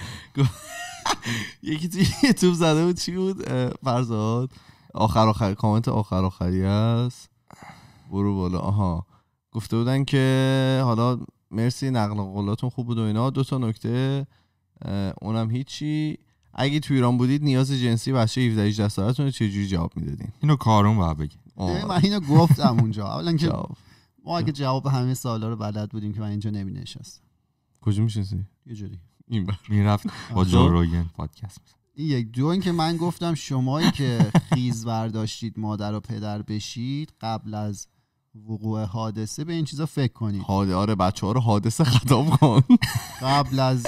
[LAUGHS] یکی توی یوتیوب زده بود چی بود فرزاد آخر آخر کامنت آخر آخری است برو بالا آها گفته بودن که حالا مرسی نقل قولاتون خوب بود و اینا دو تا نکته اونم هیچی اگه تو ایران بودید نیاز جنسی بچه 17 18 سالتون رو چجوری جواب میدادین اینو کارون باید بگی من اینو گفتم اونجا اولا که ما اگه جواب همه سوالا رو بلد بودیم که من اینجا نمی نشستم کجا میشستی یه جوری این بر میرفت با جوروگن خب. پادکست یک دو اینکه من گفتم شمایی که خیز برداشتید مادر و پدر بشید قبل از وقوع حادثه به این چیزا فکر کنید حادثه آره بچه ها رو حادثه خطاب کن قبل از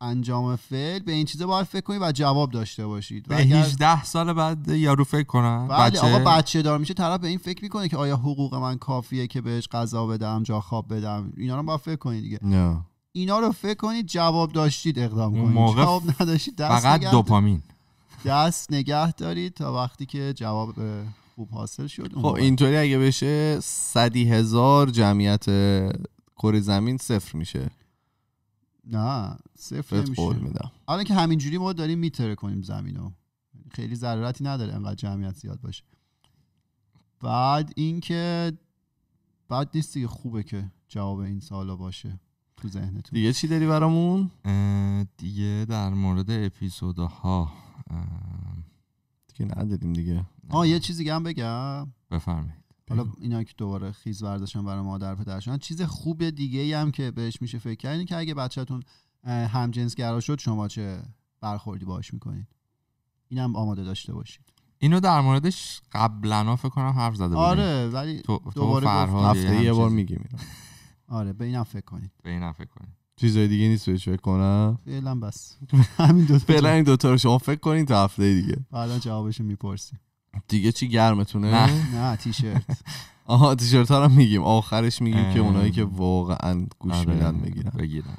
انجام فعل به این چیزا باید فکر کنید و جواب داشته باشید به 18 سال بعد یارو فکر کنن بله، بچه... آقا بچه دار میشه طرف به این فکر میکنه که آیا حقوق من کافیه که بهش غذا بدم جا خواب بدم اینا رو باید فکر کنید دیگه اینا رو فکر کنید جواب داشتید اقدام کنید جواب نداشتید دست فقط دوپامین دست نگه دارید تا وقتی که جواب خوب حاصل شد خب اینطوری اگه بشه صدی هزار جمعیت کره زمین صفر میشه نه صفر نمیشه حالا که همینجوری ما داریم میتره کنیم زمینو خیلی ضرورتی نداره انقدر جمعیت زیاد باشه بعد اینکه بعد نیست دیگه خوبه که جواب این سالا باشه تو ذهنتون دیگه چی داری برامون دیگه در مورد اپیزودها دیگه نداریم دیگه آه یه چیزی هم بگم بفرمایید حالا اینا که دوباره خیز ورداشن برای مادر پدرشون چیز خوب دیگه ای هم که بهش میشه فکر کرد که اگه بچهتون همجنس گرا شد شما چه برخوردی باهاش میکنید اینم آماده داشته باشید اینو در موردش قبلا فکر کنم حرف زده بودیم آره ولی تو دوباره هفته یه بار میگیم [LAUGHS] آره به اینم فکر کنید به اینم فکر کنید چیزای دیگه نیست بهش فکر کنم فعلا بس [LAUGHS] همین دو تا فعلا این دو تا رو شما فکر کنید تا هفته دیگه بعدا جوابشو میپرسیم دیگه چی گرمتونه نه نه تیشرت [LAUGHS] آها تیشرت ها رو میگیم آخرش میگیم که اونایی که واقعا گوش آره، میدن میگیرن بگیرن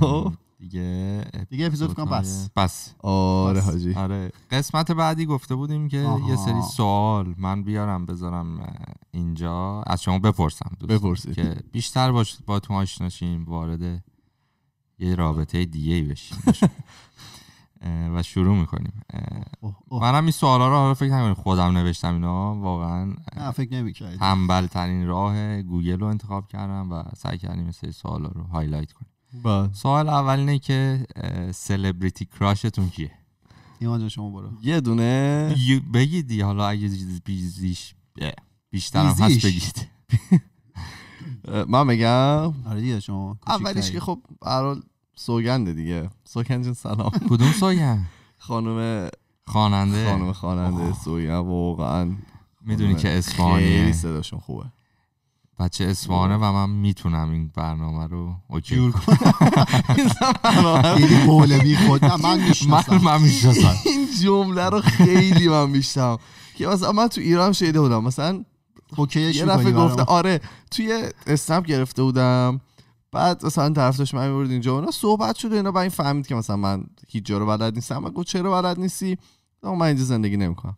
خب. دیگه دیگه اپیزود کنم بس آره حاجی آره قسمت بعدی گفته بودیم که یه سری سوال من بیارم بذارم اینجا از شما بپرسم بپرسید که بیشتر باش با تو آشنا وارد یه رابطه دیگه ای بشیم [LAUGHS] و شروع میکنیم منم این سوالا رو حالا فکر نکنید خودم نوشتم اینا واقعا نه فکر نمی‌کردم تنبل ترین راه گوگل رو انتخاب کردم و سعی کردیم سه سوالا رو هایلایت کنیم با. بله. سوال اول اینه که سلبریتی کراشتون کیه ایمان شما برو یه دونه بگیدی حالا اگه بیزیش بیشتر هم هست بگید [LAUGHS] من بگم آره شما اولیش که خب سوگنده دیگه سوگند جان سلام کدوم سوگند خانم خواننده خانم خواننده سوگند واقعا میدونی که اصفهانی خیلی صداشون خوبه بچه اصفهانه و من میتونم این برنامه رو اوکی جور [LAUGHS] کنم مولوی خود من میشناسم [LAUGHS] من میشناسم [LAUGHS] این جمله رو خیلی من میشناسم که مثلا من تو ایران شیده بودم مثلا یه دفعه گفته آره توی اسنپ گرفته بودم بعد مثلا طرف داشت من میبرد اینجا اونا صحبت شد و اینا با این فهمید که مثلا من هیچ جا رو بلد نیستم من گفت چرا بلد نیستی من اینجا زندگی نمیکنم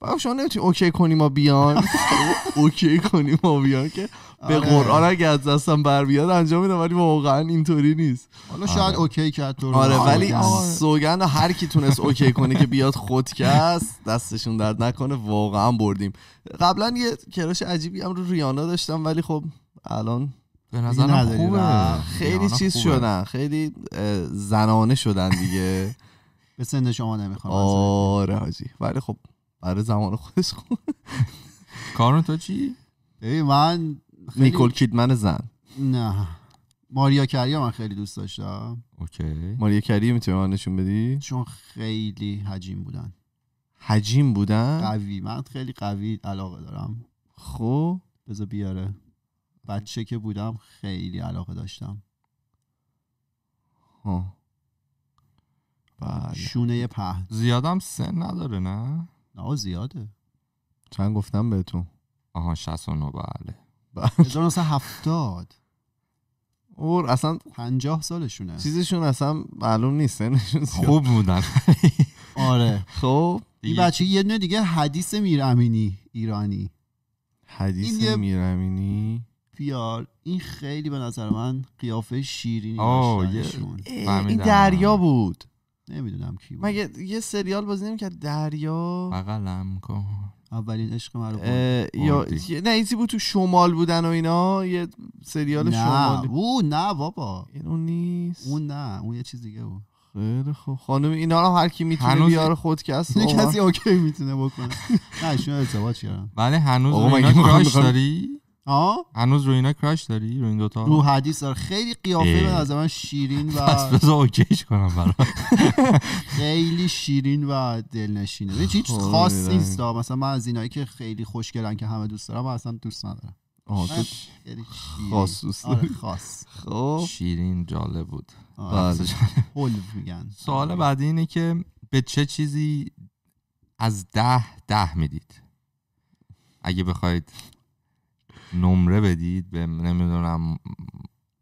بعد شما نمیتونی اوکی کنی ما بیان [LAUGHS] اوکی کنی ما بیان که به آره. قرآن اگه از دستم بر بیاد انجام میدم ولی واقعا اینطوری نیست حالا شاید آره. اوکی کرد تو آره،, آره ولی سوگند هر کی تونست اوکی کنه که بیاد کس دستشون درد نکنه واقعا بردیم قبلا یه کراش عجیبی هم رو ریانا داشتم ولی خب الان به نظرم خوبه خیلی چیز شدن خیلی زنانه شدن دیگه [LAUGHS] به سن شما نمیخوام آره حاجی ولی خب برای زمان خودش خوب [LAUGHS] کارون تو چی؟ ببین من نیکول کیدمن زن نه ماریا کری من خیلی دوست داشتم اوکی ماریا کری میتونی من نشون بدی چون خیلی حجیم بودن حجیم بودن قوی من خیلی قوی علاقه دارم خب بذار بیاره بچه که بودم خیلی علاقه داشتم ها بله. شونه په زیادم سن نداره نه نه زیاده چند گفتم بهتون آها 69 بله 1970 بله. اور اصلا 50 سالشونه چیزشون اصلا معلوم نیست سنشون خوب بودن [LAUGHS] آره خب این بچه یه دیگه حدیث میرامینی ایرانی حدیث میرامینی پیار این خیلی به نظر من قیافه شیرینی داشتنشون این دریا بود نمیدونم کی بود مگه یه سریال بازی نمیکرد دریا بغلم کن اولین عشق معروف یا نه ایزی بود تو شمال بودن و اینا یه سریال نه. شمال او نه بابا این اون نیست اون نه اون یه چیز دیگه بود خیلی خوب خانم اینا رو هر کی میتونه هنوز... بیاره خودکست [LAUGHS] کسی اوکی میتونه بکنه نه شما ارتباط کردن بله هنوز اینا مگه داری هنوز رو اینا کراش داری رو این دوتا رو حدیث داره خیلی قیافه به از من شیرین و پس اوکیش کنم برای [LAUGHS] خیلی شیرین و دلنشینه خب، خاص نیست مثلا من از اینایی که خیلی خوشگلن که همه دوست دارم اصلا دوست ندارم خاص دوست آره، خاص خب. شیرین جالب بود میگن سوال بعدی اینه که به چه چیزی از ده ده میدید اگه بخواید نمره بدید به نمیدونم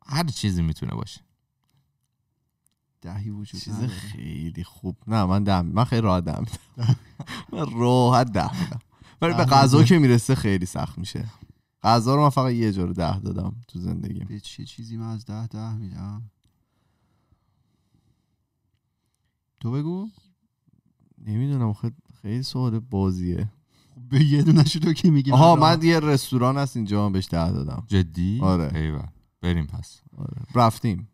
هر چیزی میتونه باشه دهی وجود چیز خیلی خوب نه من دم من خیلی راحت ده [LAUGHS] من راحت ده ولی به غذا که میرسه خیلی سخت میشه غذا رو من فقط یه جور ده دادم تو زندگیم به چه چیزی من از ده ده میدم تو بگو نمیدونم خیلی سوال بازیه به یه دونه که میگی آها من یه رستوران هست اینجا من بهش ده دادم جدی آره ایوه. بریم پس آره. رفتیم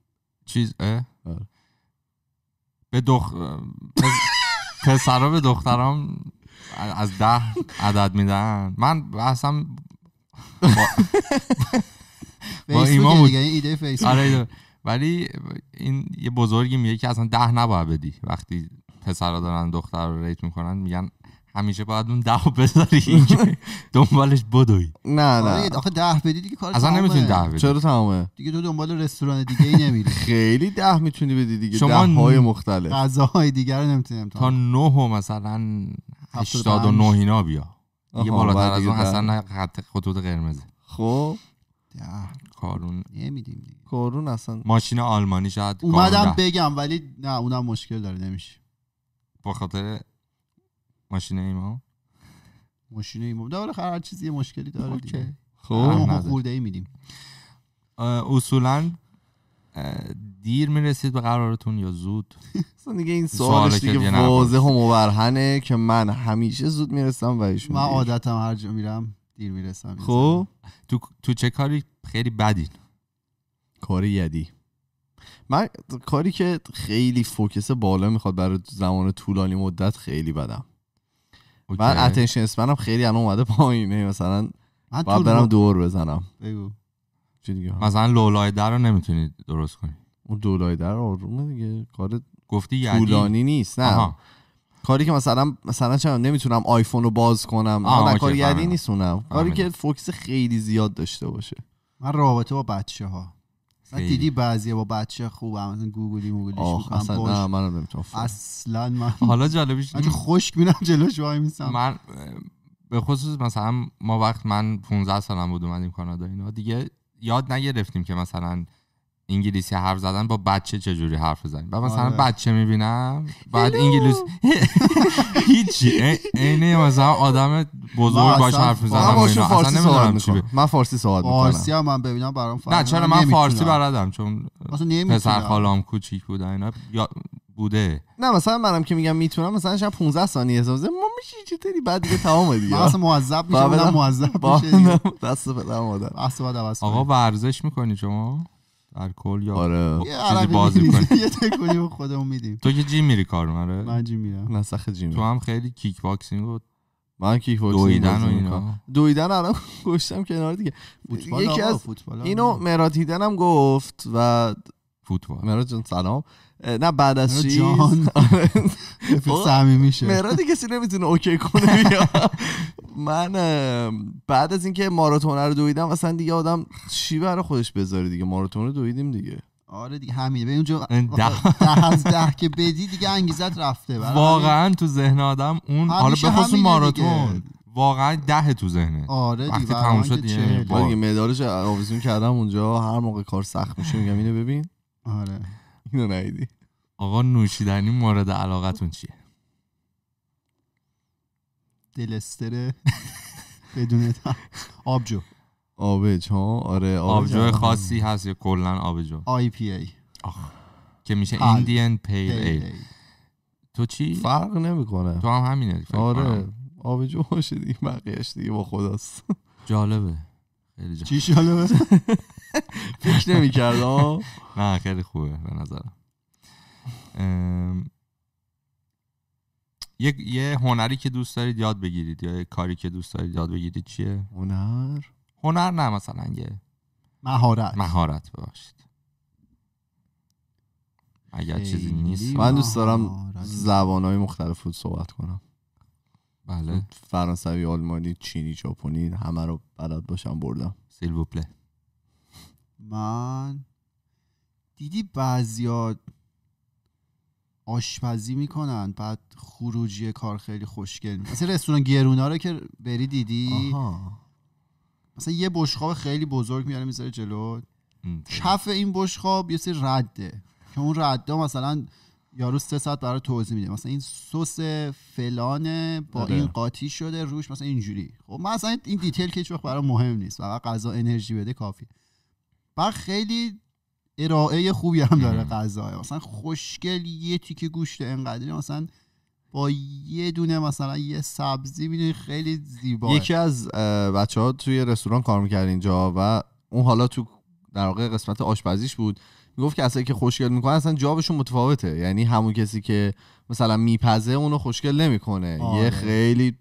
چیز اه؟ آره. به دخ پسرا به دخترام از ده عدد میدن من اصلا با [LAUGHS] ایمان بود ایده آره ولی این یه بزرگی میگه که اصلا ده نباید بدی وقتی پسرا دارن دختر رو ریت میکنن میگن همیشه باید اون ده بذاری اینکه [LAUGHS] دنبالش بدوی نه نه آخه ده بدی دیگه کار اصلا نمیتونی ده بدی چرا تمامه دیگه تو دنبال رستوران دیگه ای نمیری [LAUGHS] خیلی ده میتونی بدی دیگه شما ده های مختلف غذاهای دیگر رو نمیتونی تا نه مثلا 89 اینا بیا دیگه بالاتر از اون اصلا خط خطوط قرمز خب کارون نمیدیم کارون اصلا ماشین آلمانی شاید اومدم بگم ولی نه اونم مشکل داره نمیشه به خاطر ماشین امام ماشین امام در هر چیزی مشکلی داره دیگه خب خورده ای میدیم اصولا دیر میرسید به قرارتون یا زود [LAUGHS] دیگه این سوالش دیگه واضح و مبرهنه که من همیشه زود میرسم و ایشون من عادتم هر جا میرم دیر میرسم خب تو تو چه کاری خیلی بدین کاری یدی من کاری که خیلی فوکس بالا میخواد برای زمان طولانی مدت خیلی بدم من اتنشن اسپنم خیلی الان اومده پایینه مثلا باید برم دور بزنم بگو چی دیگه مثلا لولای در رو نمیتونی درست کنی اون دولای در آرومه دیگه کار گفتی یعنی- طولانی نیست نه آها. کاری که مثلا مثلا چرا نمیتونم آیفون رو باز کنم آه کاری یعنی یدی نیست کاری که فوکس خیلی زیاد داشته باشه من رابطه با بچه ها دیدی بعضی با بچه خوبم مثلا گوگلی موگلیش میکنم اصلا نه منم نمیتونم اصلا من حالا جالبیش من خشک میرم جلوش وای میسم من به خصوص مثلا ما وقت من 15 سالم بود اومدیم کانادا اینا دیگه یاد نگرفتیم که مثلا انگلیسی حرف زدن با بچه چجوری حرف بزنیم و مثلا آره. بچه میبینم بعد انگلیس [LAUGHS] هیچی اینه مثلا آدم بزرگ باش حرف بزنم اصلا نمیدونم چی من فارسی صحبت میکنم فارسی هم من ببینم برام نه چرا من فارسی بلدم چون پسر خالام کوچیک بود اینا بوده نه مثلا منم که میگم میتونم مثلا شب 15 ثانیه حساب ما میشه چطوری بعد دیگه تمام دیگه اصلا معذب میشه معذب میشه دست به آدم آقا ورزش میکنی شما الکل یا آره خب بازی کنیم [LAUGHS] یه تکونی به خودمون میدیم تو که جیم میری کارو آره من جیم میرم نسخه جیم تو هم خیلی کیک باکسینگ و من کیک باکسینگ دویدن و اینا دویدن الان [LAUGHS] گشتم کنار دیگه فوتبال یکی از فوتبال اینو مراد هم گفت و فوتبال مراد جان سلام نه بعد از چی جان [LAUGHS] آره. میشه مرادی کسی نمیتونه اوکی کنه بیا من بعد از اینکه ماراتون رو دویدم اصلا دیگه آدم چی برای خودش بذاره دیگه ماراتون رو دویدیم دیگه آره دیگه همینه به اونجا ده از ده که بدی دیگه انگیزت رفته واقعا تو ذهن آدم اون حالا بخصوص ماراتون واقعا ده تو ذهنه آره وقتی تموم شد دیگه مدارش آویزون کردم اونجا هر موقع کار سخت میشه میگم اینو ببین آره اینو نهیدی آقا نوشیدنی مورد علاقتون چیه دلستره [LAUGHS] بدون تر آبجو آبج ها آره آبجو, خاصی هست یا کلا آبجو آی پی ای که میشه ایندین پیل ای تو چی فرق نمیکنه تو هم همینه آره آبجو باشه دیگه بقیهش دیگه با خداست جالبه خیلی چی جالبه [LAUGHS] فکر نمی کردم نه خیلی خوبه به نظرم یه،, هنری که دوست دارید یاد بگیرید یا یه کاری که دوست دارید یاد بگیرید چیه هنر هنر نه مثلا یه مهارت مهارت ببخشید اگر چیزی نیست من دوست دارم زبانهای مختلف رو صحبت کنم بله فرانسوی آلمانی چینی ژاپنی همه رو بلد باشم بردم پل. من دیدی بعضی‌ها آشپزی میکنن بعد خروجی کار خیلی خوشگل میشه. مثلا رستوران گرونا رو که بری دیدی مثلا یه بشخواب خیلی بزرگ میاره میذاره جلو کف این بشخواب یه سری رده که اون رده مثلا یارو سه ساعت برای توضیح میده مثلا این سس فلانه با آره. این قاطی شده روش مثلا اینجوری خب مثلا این دیتیل که هیچ وقت مهم نیست فقط غذا انرژی بده کافیه بعد خیلی ارائه خوبی هم داره غذا مثلا خوشگل یه تیکه گوشت انقدری مثلا با یه دونه مثلا یه سبزی میدونی خیلی زیبا یکی از بچه ها توی رستوران کار میکرد اینجا و اون حالا تو در واقع قسمت آشپزیش بود میگفت که اصلا که خوشگل میکنه اصلا جابشون متفاوته یعنی همون کسی که مثلا میپزه اونو خوشگل نمیکنه یه آره. خیلی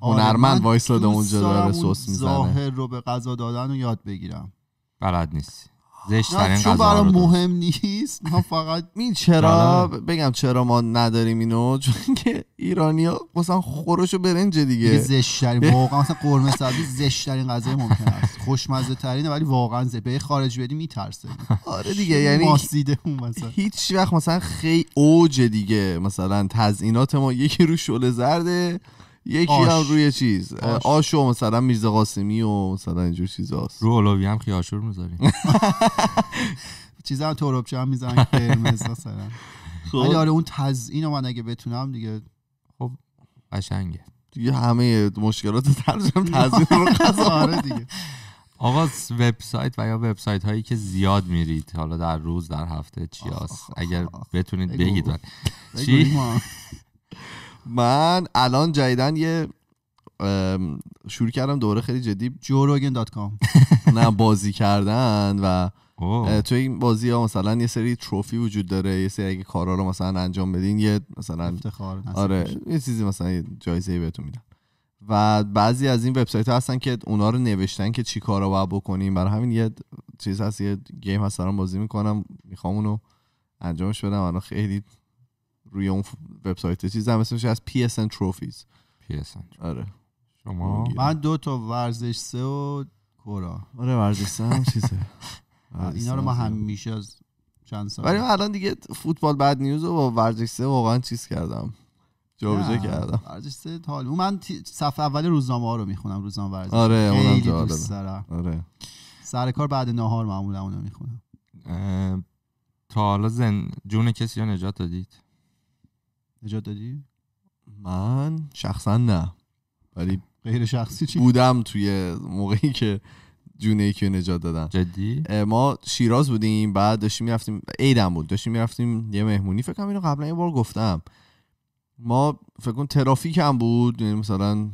آره، هنرمند وایساده اونجا داره سس میزنه ظاهر رو به غذا دادن رو یاد بگیرم بلد نیست زشت ترین چون برای مهم نیست ما فقط می چرا بله. بگم چرا ما نداریم اینو چون که ایرانیا مثلا خورش و برنج دیگه زشت ترین [LAUGHS] واقعا مثلا قرمه سبزی زشت ترین غذای ممکن است خوشمزه ترینه ولی واقعا زبه خارج بدی میترسه آره دیگه یعنی ماسیده اون مثلا هیچ وقت مثلا خیلی اوج دیگه مثلا تزیینات ما یکی رو شله زرده یکی هم روی چیز آش, و مثلا میرزا قاسمی و مثلا اینجور چیزاست رو علاوی هم خیاشور میذاریم [LAUGHS] هم توربچه هم میزن قرمز مثلا [LAUGHS] خب. ولی آره اون تزیین من اگه بتونم دیگه خب قشنگه دیگه همه مشکلات ترجمه [LAUGHS] تزین رو آره دیگه آقا وبسایت و یا وبسایت هایی که زیاد میرید حالا در روز در هفته چی اگر بتونید بگید چی من الان جدیدن یه شروع کردم دوره خیلی جدی جوروگن دات کام [LAUGHS] نه بازی کردن و توی این بازی ها مثلا یه سری تروفی وجود داره یه سری اگه کارا رو مثلا انجام بدین یه مثلا آره یه چیزی مثلا جایزه بهتون میدن و بعضی از این وبسایت ها هستن که اونا رو نوشتن که چی کارا باید بکنیم برای همین یه چیز هست یه گیم هست بازی میکنم میخوام اونو انجامش بدم الان خیلی روی اون وبسایت چیز هم اسمش از PSN Trophies PSN آره شما من دو تا ورزش سه و کورا آره ورزش سه هم چیزه [LAUGHS] اینا رو ما همیشه از چند سال ولی الان دیگه فوتبال بد نیوز و ورزش سه واقعا چیز کردم جابجا کردم ورزش سه حال من صفحه اول روزنامه ها رو میخونم روزنامه ورزش آره اونم آره سر کار بعد نهار معمولا اونو میخونم تا حالا زن جون کسی رو نجات دادید نجات دادی من شخصا نه ولی غیر شخصی چی بودم توی موقعی که جونه که نجات دادن جدی ما شیراز بودیم بعد داشتیم میرفتیم عیدم بود داشتیم میرفتیم یه مهمونی فکر کنم اینو قبلا یه بار گفتم ما فکر ترافیک هم بود یعنی مثلا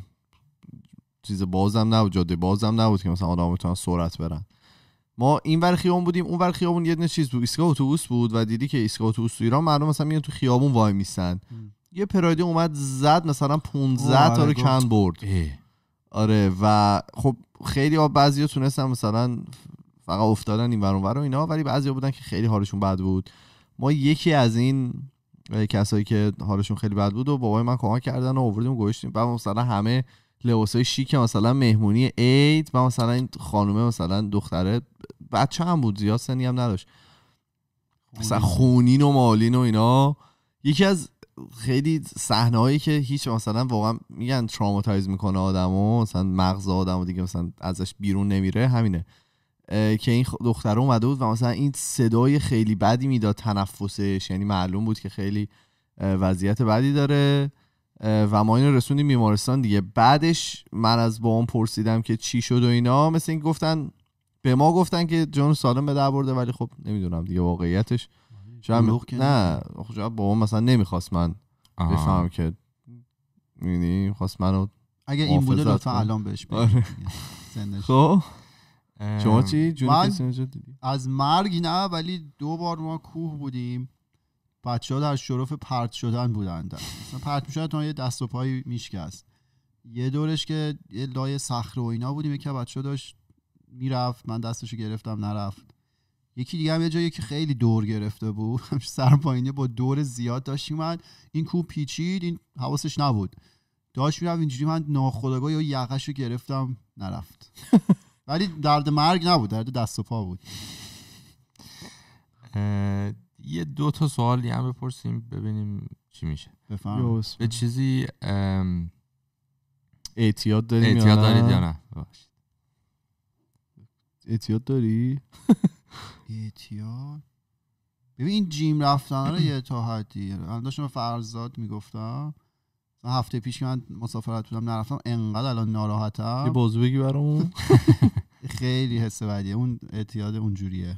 چیز بازم نبود جاده بازم نبود که مثلا آدم بتونن سرعت برن ما این ور خیابون بودیم اون ور خیابون یه چیز بود ایستگاه اتوبوس بود و دیدی که ایستگاه اتوبوس تو ایران مردم مثلا میان تو خیابون وای میسن یه پرایدی اومد زد مثلا 15 تا رو کن برد آره و خب خیلی ها ها تونستن مثلا فقط افتادن این ور اونور و اینا ولی بعضیا بودن که خیلی حالشون بد بود ما یکی از این کسایی که حالشون خیلی بد بود و بابای من کمک کردن و آوردیم گوشتیم بعد مثلا همه های شیک مثلا مهمونی عید و مثلا این خانومه مثلا دختره بچه هم بود زیاد سنی هم نداشت مثلا خونین و مالین و اینا یکی از خیلی صحنه هایی که هیچ مثلا واقعا میگن تراماتایز میکنه آدمو مثلا مغز و دیگه مثلا ازش بیرون نمیره همینه که این دختر اومده بود و مثلا این صدای خیلی بدی میداد تنفسش یعنی معلوم بود که خیلی وضعیت بدی داره و ما اینو رسوندیم بیمارستان دیگه بعدش من از اون پرسیدم که چی شد و اینا مثل این گفتن به ما گفتن که جان سالم به در برده ولی خب نمیدونم دیگه واقعیتش شاید نه خب شاید اون مثلا نمیخواست من بفهمم که میدونی خواست منو اگه این بوده لطفا الان بهش آره. خب چی من از مرگ نه ولی دو بار ما کوه بودیم بچه ها در شرف پرت شدن بودند مثلا پرت میشد تا یه دست و پایی میشکست یه دورش که یه لای صخره و اینا بودیم یکی بچه داشت میرفت من دستشو گرفتم نرفت یکی دیگه هم یه جایی که خیلی دور گرفته بود [LAUGHS] سر پایینه با دور زیاد داشت من این کو پیچید این حواسش نبود داشت میرفت اینجوری من ناخداگاه یا یقش رو گرفتم نرفت [LAUGHS] ولی درد مرگ نبود درد دست و پا بود یه دو تا سوالی هم بپرسیم ببینیم چی میشه بفهم به چیزی ام... اعتیاد داریم دارید یا نه اعتیاد داری؟ [LAUGHS] اعتیاد ببین این جیم رفتن رو یه تا حدی الان داشتم فرزاد میگفتم هفته پیش که من مسافرت بودم نرفتم انقدر الان ناراحتم یه بازو بگی برامون [LAUGHS] خیلی حس بدیه اون اعتیاد اونجوریه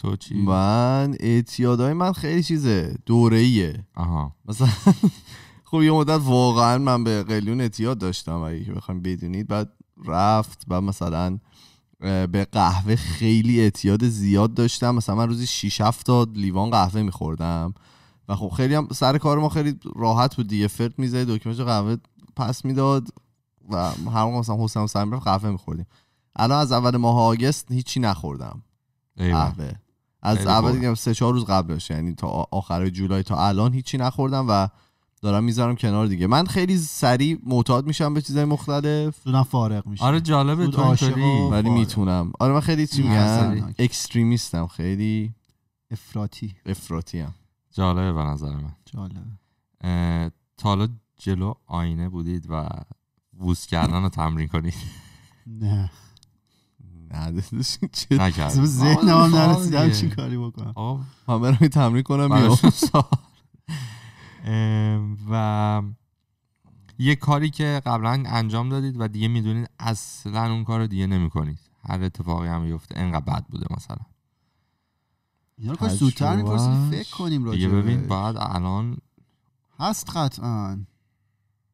تو چی؟ من اعتیادهای من خیلی چیزه دورهیه آها مثلا [LAUGHS] خب یه مدت واقعا من به قلیون اعتیاد داشتم اگه بخوام بدونید بعد رفت و مثلا به قهوه خیلی اعتیاد زیاد داشتم مثلا من روزی 6 7 تا لیوان قهوه میخوردم و خب خیلی هم سر کار ما خیلی راحت بود دیگه فرد میزد دکمه قهوه پس میداد و هر موقع مثلا حسام سمیر قهوه میخوردیم الان از اول ماه آگست هیچی نخوردم قهوه از اول دیگه سه چهار روز قبلش یعنی تا آخر جولای تا الان هیچی نخوردم و دارم میذارم کنار دیگه من خیلی سریع معتاد میشم به چیزای مختلف دونم فارغ میشم آره جالبه تو ولی میتونم آره من خیلی چی میگم اکستریمیستم خیلی افراطی افراطی ام جالبه به نظر من جالبه تا حالا جلو آینه بودید و ووز کردن رو تمرین کنید نه عددش چه ذهن هم نرسیدم چی کاری بکنم آقا من برم تمرین کنم [LAUGHS] سال و یه کاری که قبلا انجام دادید و دیگه میدونید اصلا اون کار رو دیگه نمیکنید هر اتفاقی هم میفته انقدر بد بوده مثلا اینا رو زودتر میپرسید فکر کنیم راجع دیگه ببین بعد الان هست قطعا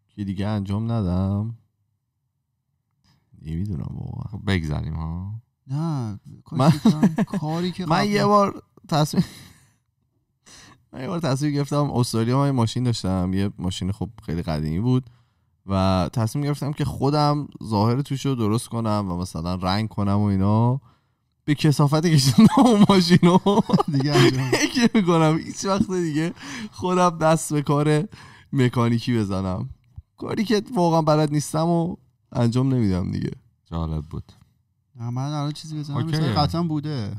که دیگه انجام ندم نمیدونم واقعا خب بگذریم ها نه من... کاری که [LAUGHS] من یه بار تصمیم [LAUGHS] من یه بار تصمیم گرفتم استرالیا من ماشین داشتم یه ماشین خب خیلی قدیمی بود و تصمیم گرفتم که خودم ظاهر توش رو درست کنم و مثلا رنگ کنم و اینا به کسافت کشیدم [LAUGHS] اون ماشین رو دیگه میکنم هیچ وقت دیگه خودم دست به کار مکانیکی بزنم کاری که واقعا بلد نیستم و انجام نمیدم دیگه جالب بود من الان چیزی بزنم قطعا بوده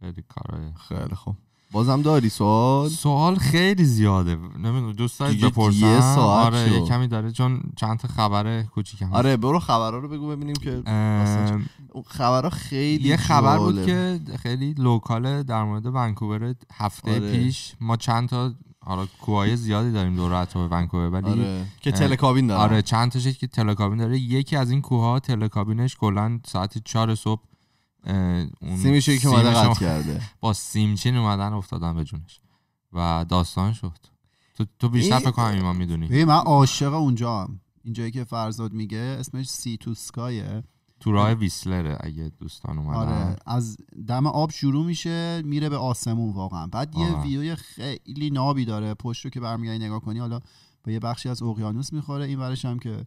خیلی کارای خیلی خوب بازم داری سوال سوال خیلی زیاده نمیدونم دوست داری بپرسم یه ساعت آره کمی داره چون چند تا خبر هم آره برو خبرها رو بگو ببینیم که خبرها خیلی یه خبر بود که خیلی لوکاله در مورد ونکوور هفته آره. پیش ما چند تا حالا کوهای زیادی داریم دور اطراف ونکوور ولی آره. که تلکابین داره آره چند تا که تلکابین داره یکی از این کوها تلکابینش کلا ساعت 4 صبح اون که اومده کرده [LAUGHS] با سیمچین اومدن افتادن به جونش و داستان شد تو, تو بیشتر فکر کنم ایمان میدونی من عاشق اونجا هم. اینجایی که فرزاد میگه اسمش سی تو سکایه تو راه ویسلره اگه دوستان اومدن آره از دم آب شروع میشه میره به آسمون واقعا بعد یه آره. ویوی خیلی نابی داره پشت رو که برمیگردی نگاه کنی حالا به یه بخشی از اقیانوس میخوره این ورش هم که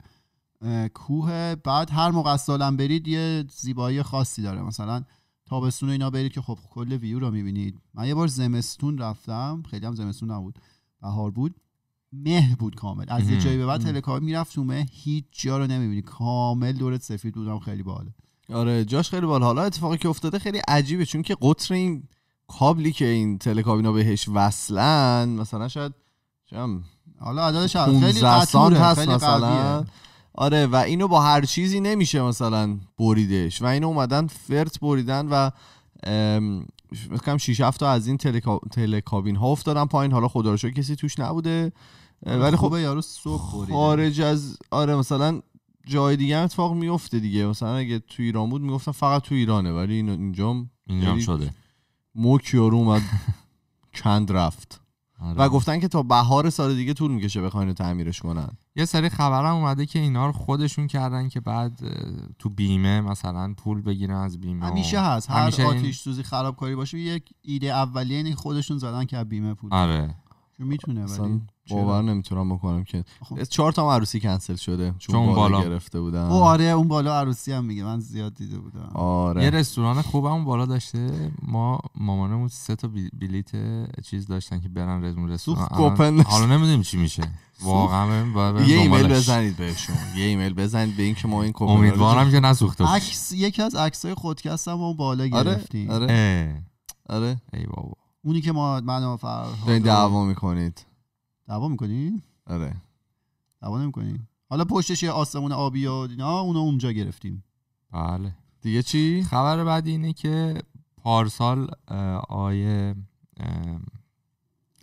کوه بعد هر موقع سالم برید یه زیبایی خاصی داره مثلا تابستون اینا برید که خب کل ویو رو میبینید من یه بار زمستون رفتم خیلی هم زمستون نبود بهار بود مه بود کامل از یه جایی به بعد تلکابین میرفت تو مه هیچ جا رو نمیبینی کامل دورت سفید بودم خیلی باله آره جاش خیلی بالا حالا اتفاقی که افتاده خیلی عجیبه چون که قطر این کابلی که این تلکابینا بهش وصلن مثلا شاید چم حالا عددش خیلی قطوره هست خیلی مثلا آره و اینو با هر چیزی نمیشه مثلا بریدش و اینو اومدن فرت بریدن و مثلا 6 از این تلکابین ها افتادن پایین حالا خدا رو کسی توش نبوده ولی خب یارو صبح خارج از آره مثلا جای دیگه اتفاق میفته دیگه مثلا اگه تو ایران بود میگفتن فقط تو ایرانه ولی اینجا اینجا شده موک رو اومد [LAUGHS] چند رفت آره. و گفتن که تا بهار سال دیگه طول میکشه بخواین تعمیرش کنن یه سری خبرم اومده که اینا رو خودشون کردن که بعد تو بیمه مثلا پول بگیرن از بیمه همیشه هست هر همیشه آتیش این... خراب خرابکاری باشه یک ایده اولیه خودشون زدن که از بیمه پول آره میتونه ولی باور نمیتونم بکنم که خب. چهار تا عروسی کنسل شده چون, بالا, گرفته بودن او آره اون بالا عروسی هم میگه من زیاد دیده بودم آره یه رستوران خوب هم بالا داشته ما مامانمون سه تا بلیت چیز داشتن که برن رزمون رستوران حالا نمیدونیم چی میشه واقعا یه ایمیل بزنید بهشون یه ایمیل بزنید به این که ما این کوپن امیدوارم که نسوخته عکس یکی از عکسای خودکست هم اون بالا آره، گرفتیم آره آره ای بابا اونی که ما منو فرهاد دعوا میکنید دعوا میکنی آره دعوا نمیکنی حالا پشتش یه آسمون آبی اینا اونو اونجا گرفتیم بله دیگه چی خبر بعدی اینه که پارسال آیه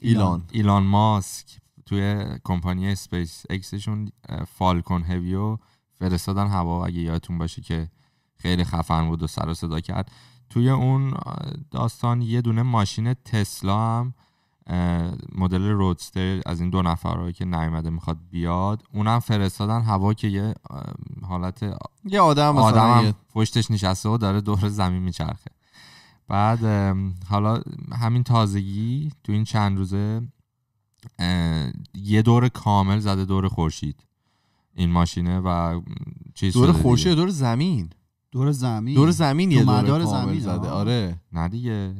ایلان ایلان ماسک توی کمپانی سپیس اکسشون فالکون هویو فرستادن هوا اگه یادتون باشه که خیلی خفن بود و سر و صدا کرد توی اون داستان یه دونه ماشین تسلا هم مدل رودستر از این دو نفرهایی که نیومده میخواد بیاد اونم فرستادن هوا که یه حالت یه آدم آدم پشتش نشسته و داره دور زمین میچرخه بعد حالا همین تازگی تو این چند روزه یه دور کامل زده دور خورشید این ماشینه و چیز دور خورشید دور زمین دور زمین دور زمین یه دور مدار زمین زده آره نه دیگه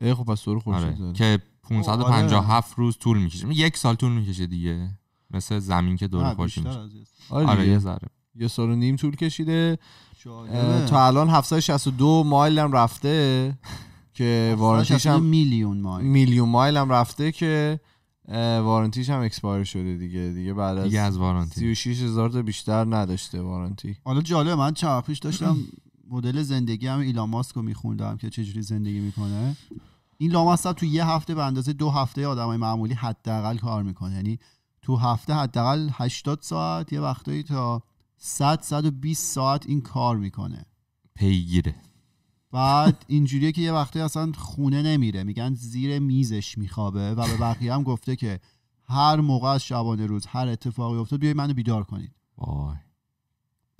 خب پس خورشید آره. که 557 آره. روز طول میکشه یک سال طول میکشه دیگه مثل زمین که دور خورشید میشه آره, آره، یه ذره یه سال و نیم طول کشیده تا الان 762 مایل هم رفته که وارانتیش هم میلیون مایل میلیون مایل هم رفته که وارانتیش هم اکسپایر شده دیگه دیگه بعد از دیگه از 36 هزار تا بیشتر نداشته وارانتی حالا جالبه من چه پیش داشتم مدل زندگی هم ایلان ماسک رو میخوندم که چجوری زندگی میکنه این لامصب تو یه هفته به اندازه دو هفته آدمای معمولی حداقل کار میکنه یعنی تو هفته حداقل 80 ساعت یه وقتایی تا 100 120 ساعت این کار میکنه پیگیره بعد اینجوریه که یه وقتی اصلا خونه نمیره میگن زیر میزش میخوابه و به بقیه هم گفته که هر موقع از شبانه روز هر اتفاقی افتاد بیای منو بیدار کنید آه.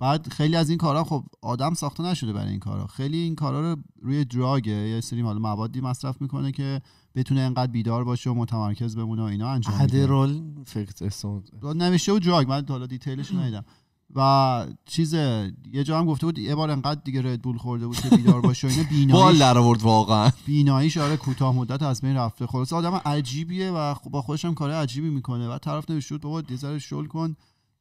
بعد خیلی از این کارا خب آدم ساخته نشده برای این کارا خیلی این کارا رو روی دراگ یا سری حالا موادی مصرف میکنه که بتونه انقدر بیدار باشه و متمرکز بمونه و اینا انجام بده رول فکت نمیشه و دراگ من حالا دیتیلش ندیدم و چیز یه جا هم گفته بود یه بار انقدر دیگه ردبول خورده بود که بیدار باشه و اینا [LAUGHS] بال در آورد واقعا بیناییش آره کوتاه مدت از بین رفته خلاص آدم عجیبیه و خب با خودش هم کار عجیبی میکنه و طرف نمیشود بابا دیزر شل کن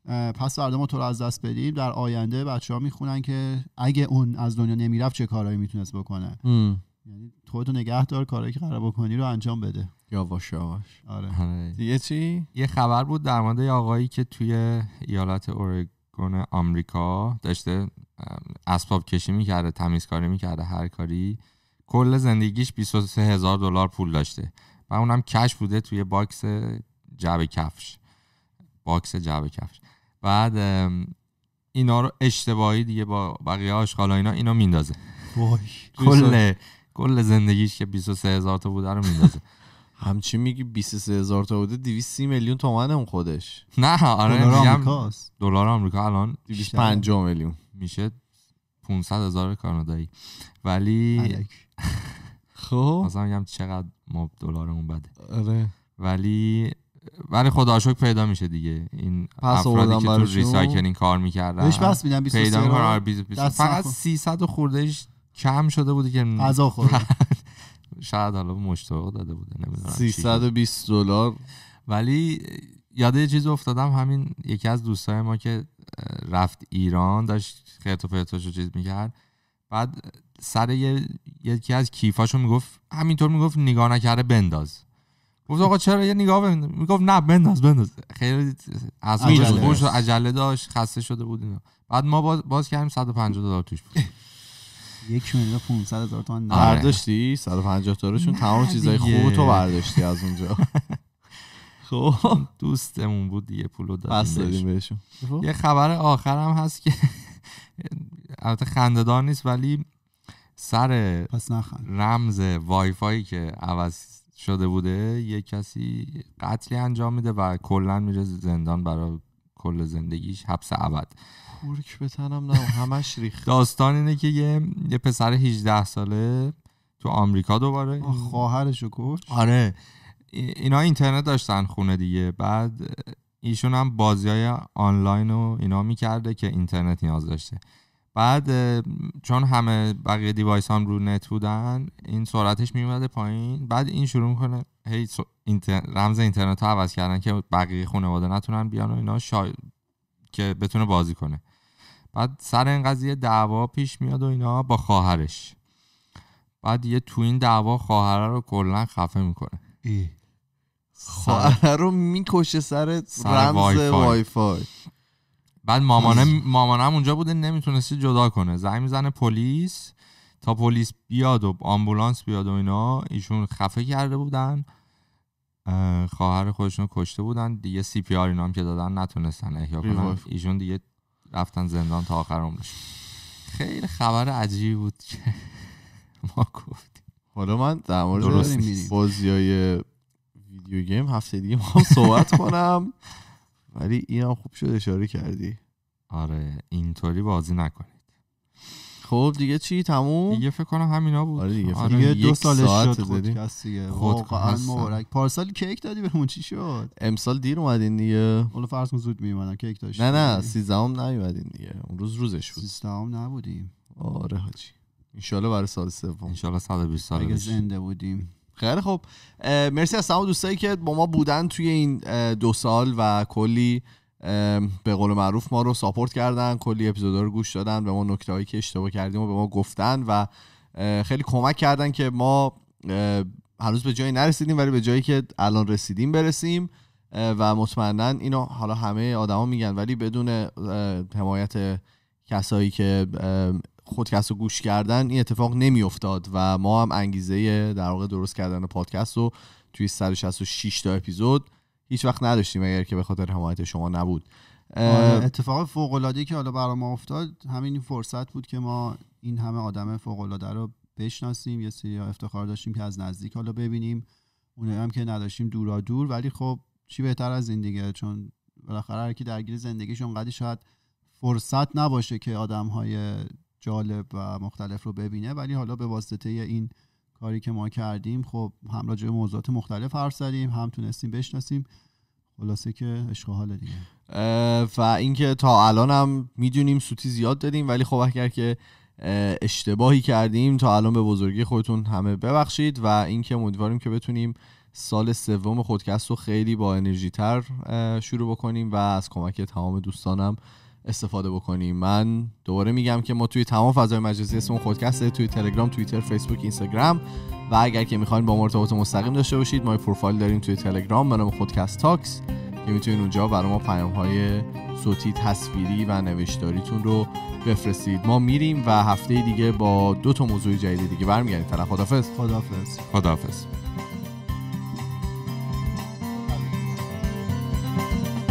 پس فردا ما تو رو از دست بدیم در آینده بچه ها میخونن که اگه اون از دنیا نمیرفت چه کارهایی میتونست بکنه یعنی تو نگه دار کارهایی که قرار بکنی رو انجام بده یا یواش آره. آره. دیگه چی یه خبر بود در مورد آقایی که توی ایالت اورگون آمریکا داشته اسباب کشی میکرده تمیزکاری میکرده هر کاری کل زندگیش 23 هزار دلار پول داشته و اونم کش بوده توی باکس جعب کفش باکس جعبه کفش بعد اینا رو اشتباهی دیگه با بقیه آشغالا اینا اینو میندازه کل کل زندگیش که 23 هزار تا بوده رو میندازه [LAUGHS] همچی میگی 23 هزار تا بوده 230 میلیون تومن اون خودش نه آره دلار آمریکا الان 25 میلیون میشه 500 هزار کانادایی ولی [LAUGHS] خب مثلا میگم چقدر ما دلارمون بده آره ولی ولی خدا شکر پیدا میشه دیگه این پس افرادی که تو ریسایکلینگ کار میکردن بهش بس میدن 23 پیدا میکنن آره، فقط 300 خوردهش کم شده بوده که خورد [LAUGHS] شاید حالا مشتاق داده بوده نمیدونم 320 دلار ولی یاد یه چیز افتادم همین یکی از دوستای ما که رفت ایران داشت خیلی و رو چیز میکرد بعد سر یکی از کیفاشو میگفت همینطور میگفت نگاه نکره بنداز گفت آقا چرا یه نگاه ببین میگفت نه بنداز بنداز خیلی از خوش عجله داشت خسته شده بود اینا بعد ما باز, باز کردیم 150 دلار توش بود [LAUGHS] یک میلیون 500 هزار تومان آره. برداشتی 150 دلارشون تمام چیزای خوب تو برداشتی از اونجا [LAUGHS] خب دوستمون بود دیگه پولو دادیم بهشون خب. یه خبر آخر هم هست که [LAUGHS] البته خنده‌دار نیست ولی سر رمز وای فایی که عوض شده بوده یه کسی قتلی انجام میده و کلا میره زندان برای کل زندگیش حبس ابد خورک به نه همش ریخت داستان اینه که یه, یه پسر 18 ساله تو آمریکا دوباره خواهرشو کشت آره اینا اینترنت داشتن خونه دیگه بعد ایشون هم بازی های آنلاین و اینا میکرده که اینترنت نیاز داشته بعد چون همه بقیه دیوایس هم رو نت بودن این سرعتش میومده پایین بعد این شروع میکنه هی رمز اینترنت ها عوض کردن که بقیه خانواده نتونن بیان و اینا که بتونه بازی کنه بعد سر این قضیه دعوا پیش میاد و اینا با خواهرش بعد یه تو این دعوا خواهره رو کلا خفه میکنه خواهر رو میکشه سر, سر رمز وایفای وای بعد مامانم مامانم اونجا بوده نمیتونستی جدا کنه زنگ میزنه پلیس تا پلیس بیاد و آمبولانس بیاد و اینا ایشون خفه کرده بودن خواهر خودشون کشته بودن دیگه سی پی آر اینا هم که دادن نتونستن احیا کنن ایشون دیگه رفتن زندان تا آخر عمرش خیلی خبر عجیبی بود که [LAUGHS] ما گفتیم حالا من در مورد بازی های ویدیو گیم هفته دیگه ما صحبت کنم [LAUGHS] ولی هم خوب شد اشاره کردی آره اینطوری بازی نکنید خب دیگه چی تموم دیگه فکر کنم همینا بود آره دیگه, آره دیگه دو سال شد پادکست دیگه پارسال کیک دادی بهمون چی شد امسال دیر اومدین دیگه اول فرض کن زود اومدن کیک داشت نه نه 13 ام نیومدین دیگه اون روز روزش بود 13 ام نبودیم آره حاجی ان برای سال سوم ان 120 سال اگه زنده بودیم خیلی خوب مرسی از تمام دوستایی که با ما بودن توی این دو سال و کلی به قول معروف ما رو ساپورت کردن کلی اپیزودا رو گوش دادن به ما نکته هایی که اشتباه کردیم و به ما گفتن و خیلی کمک کردن که ما هنوز به جایی نرسیدیم ولی به جایی که الان رسیدیم برسیم و مطمئنا اینو حالا همه آدما میگن ولی بدون حمایت کسایی که خودکست رو گوش کردن این اتفاق نمیافتاد و ما هم انگیزه در واقع درست کردن پادکست رو توی 166 تا اپیزود هیچ وقت نداشتیم اگر که به خاطر حمایت شما نبود آره، اتفاق فوق العاده که حالا برای ما افتاد همین فرصت بود که ما این همه آدم فوق العاده رو بشناسیم یه سری افتخار داشتیم که از نزدیک حالا ببینیم اونایی هم که نداشتیم دورا دور ولی خب چی بهتر از این دیگه چون بالاخره هر کی درگیر زندگیش شاید فرصت نباشه که آدم های جالب و مختلف رو ببینه ولی حالا به واسطه این کاری که ما کردیم خب هم راجع موضوعات مختلف حرف زدیم هم تونستیم بشناسیم خلاصه که عشق حال دیگه و اینکه تا الان هم میدونیم سوتی زیاد دادیم ولی خب اگر که اشتباهی کردیم تا الان به بزرگی خودتون همه ببخشید و اینکه امیدواریم که بتونیم سال سوم خودکست رو خیلی با انرژی تر شروع بکنیم و از کمک تمام دوستانم استفاده بکنیم من دوباره میگم که ما توی تمام فضای مجازی اسم خودکسته توی تلگرام توییتر فیسبوک اینستاگرام و اگر که میخواین با ما مستقیم داشته باشید ما پروفایل داریم توی تلگرام به نام خودکست تاکس که میتونید اونجا برای ما پیام های صوتی تصویری و نوشتاریتون رو بفرستید ما میریم و هفته دیگه با دو تا موضوع جدید دیگه برمیگردیم خدافظ خدافظ خدافظ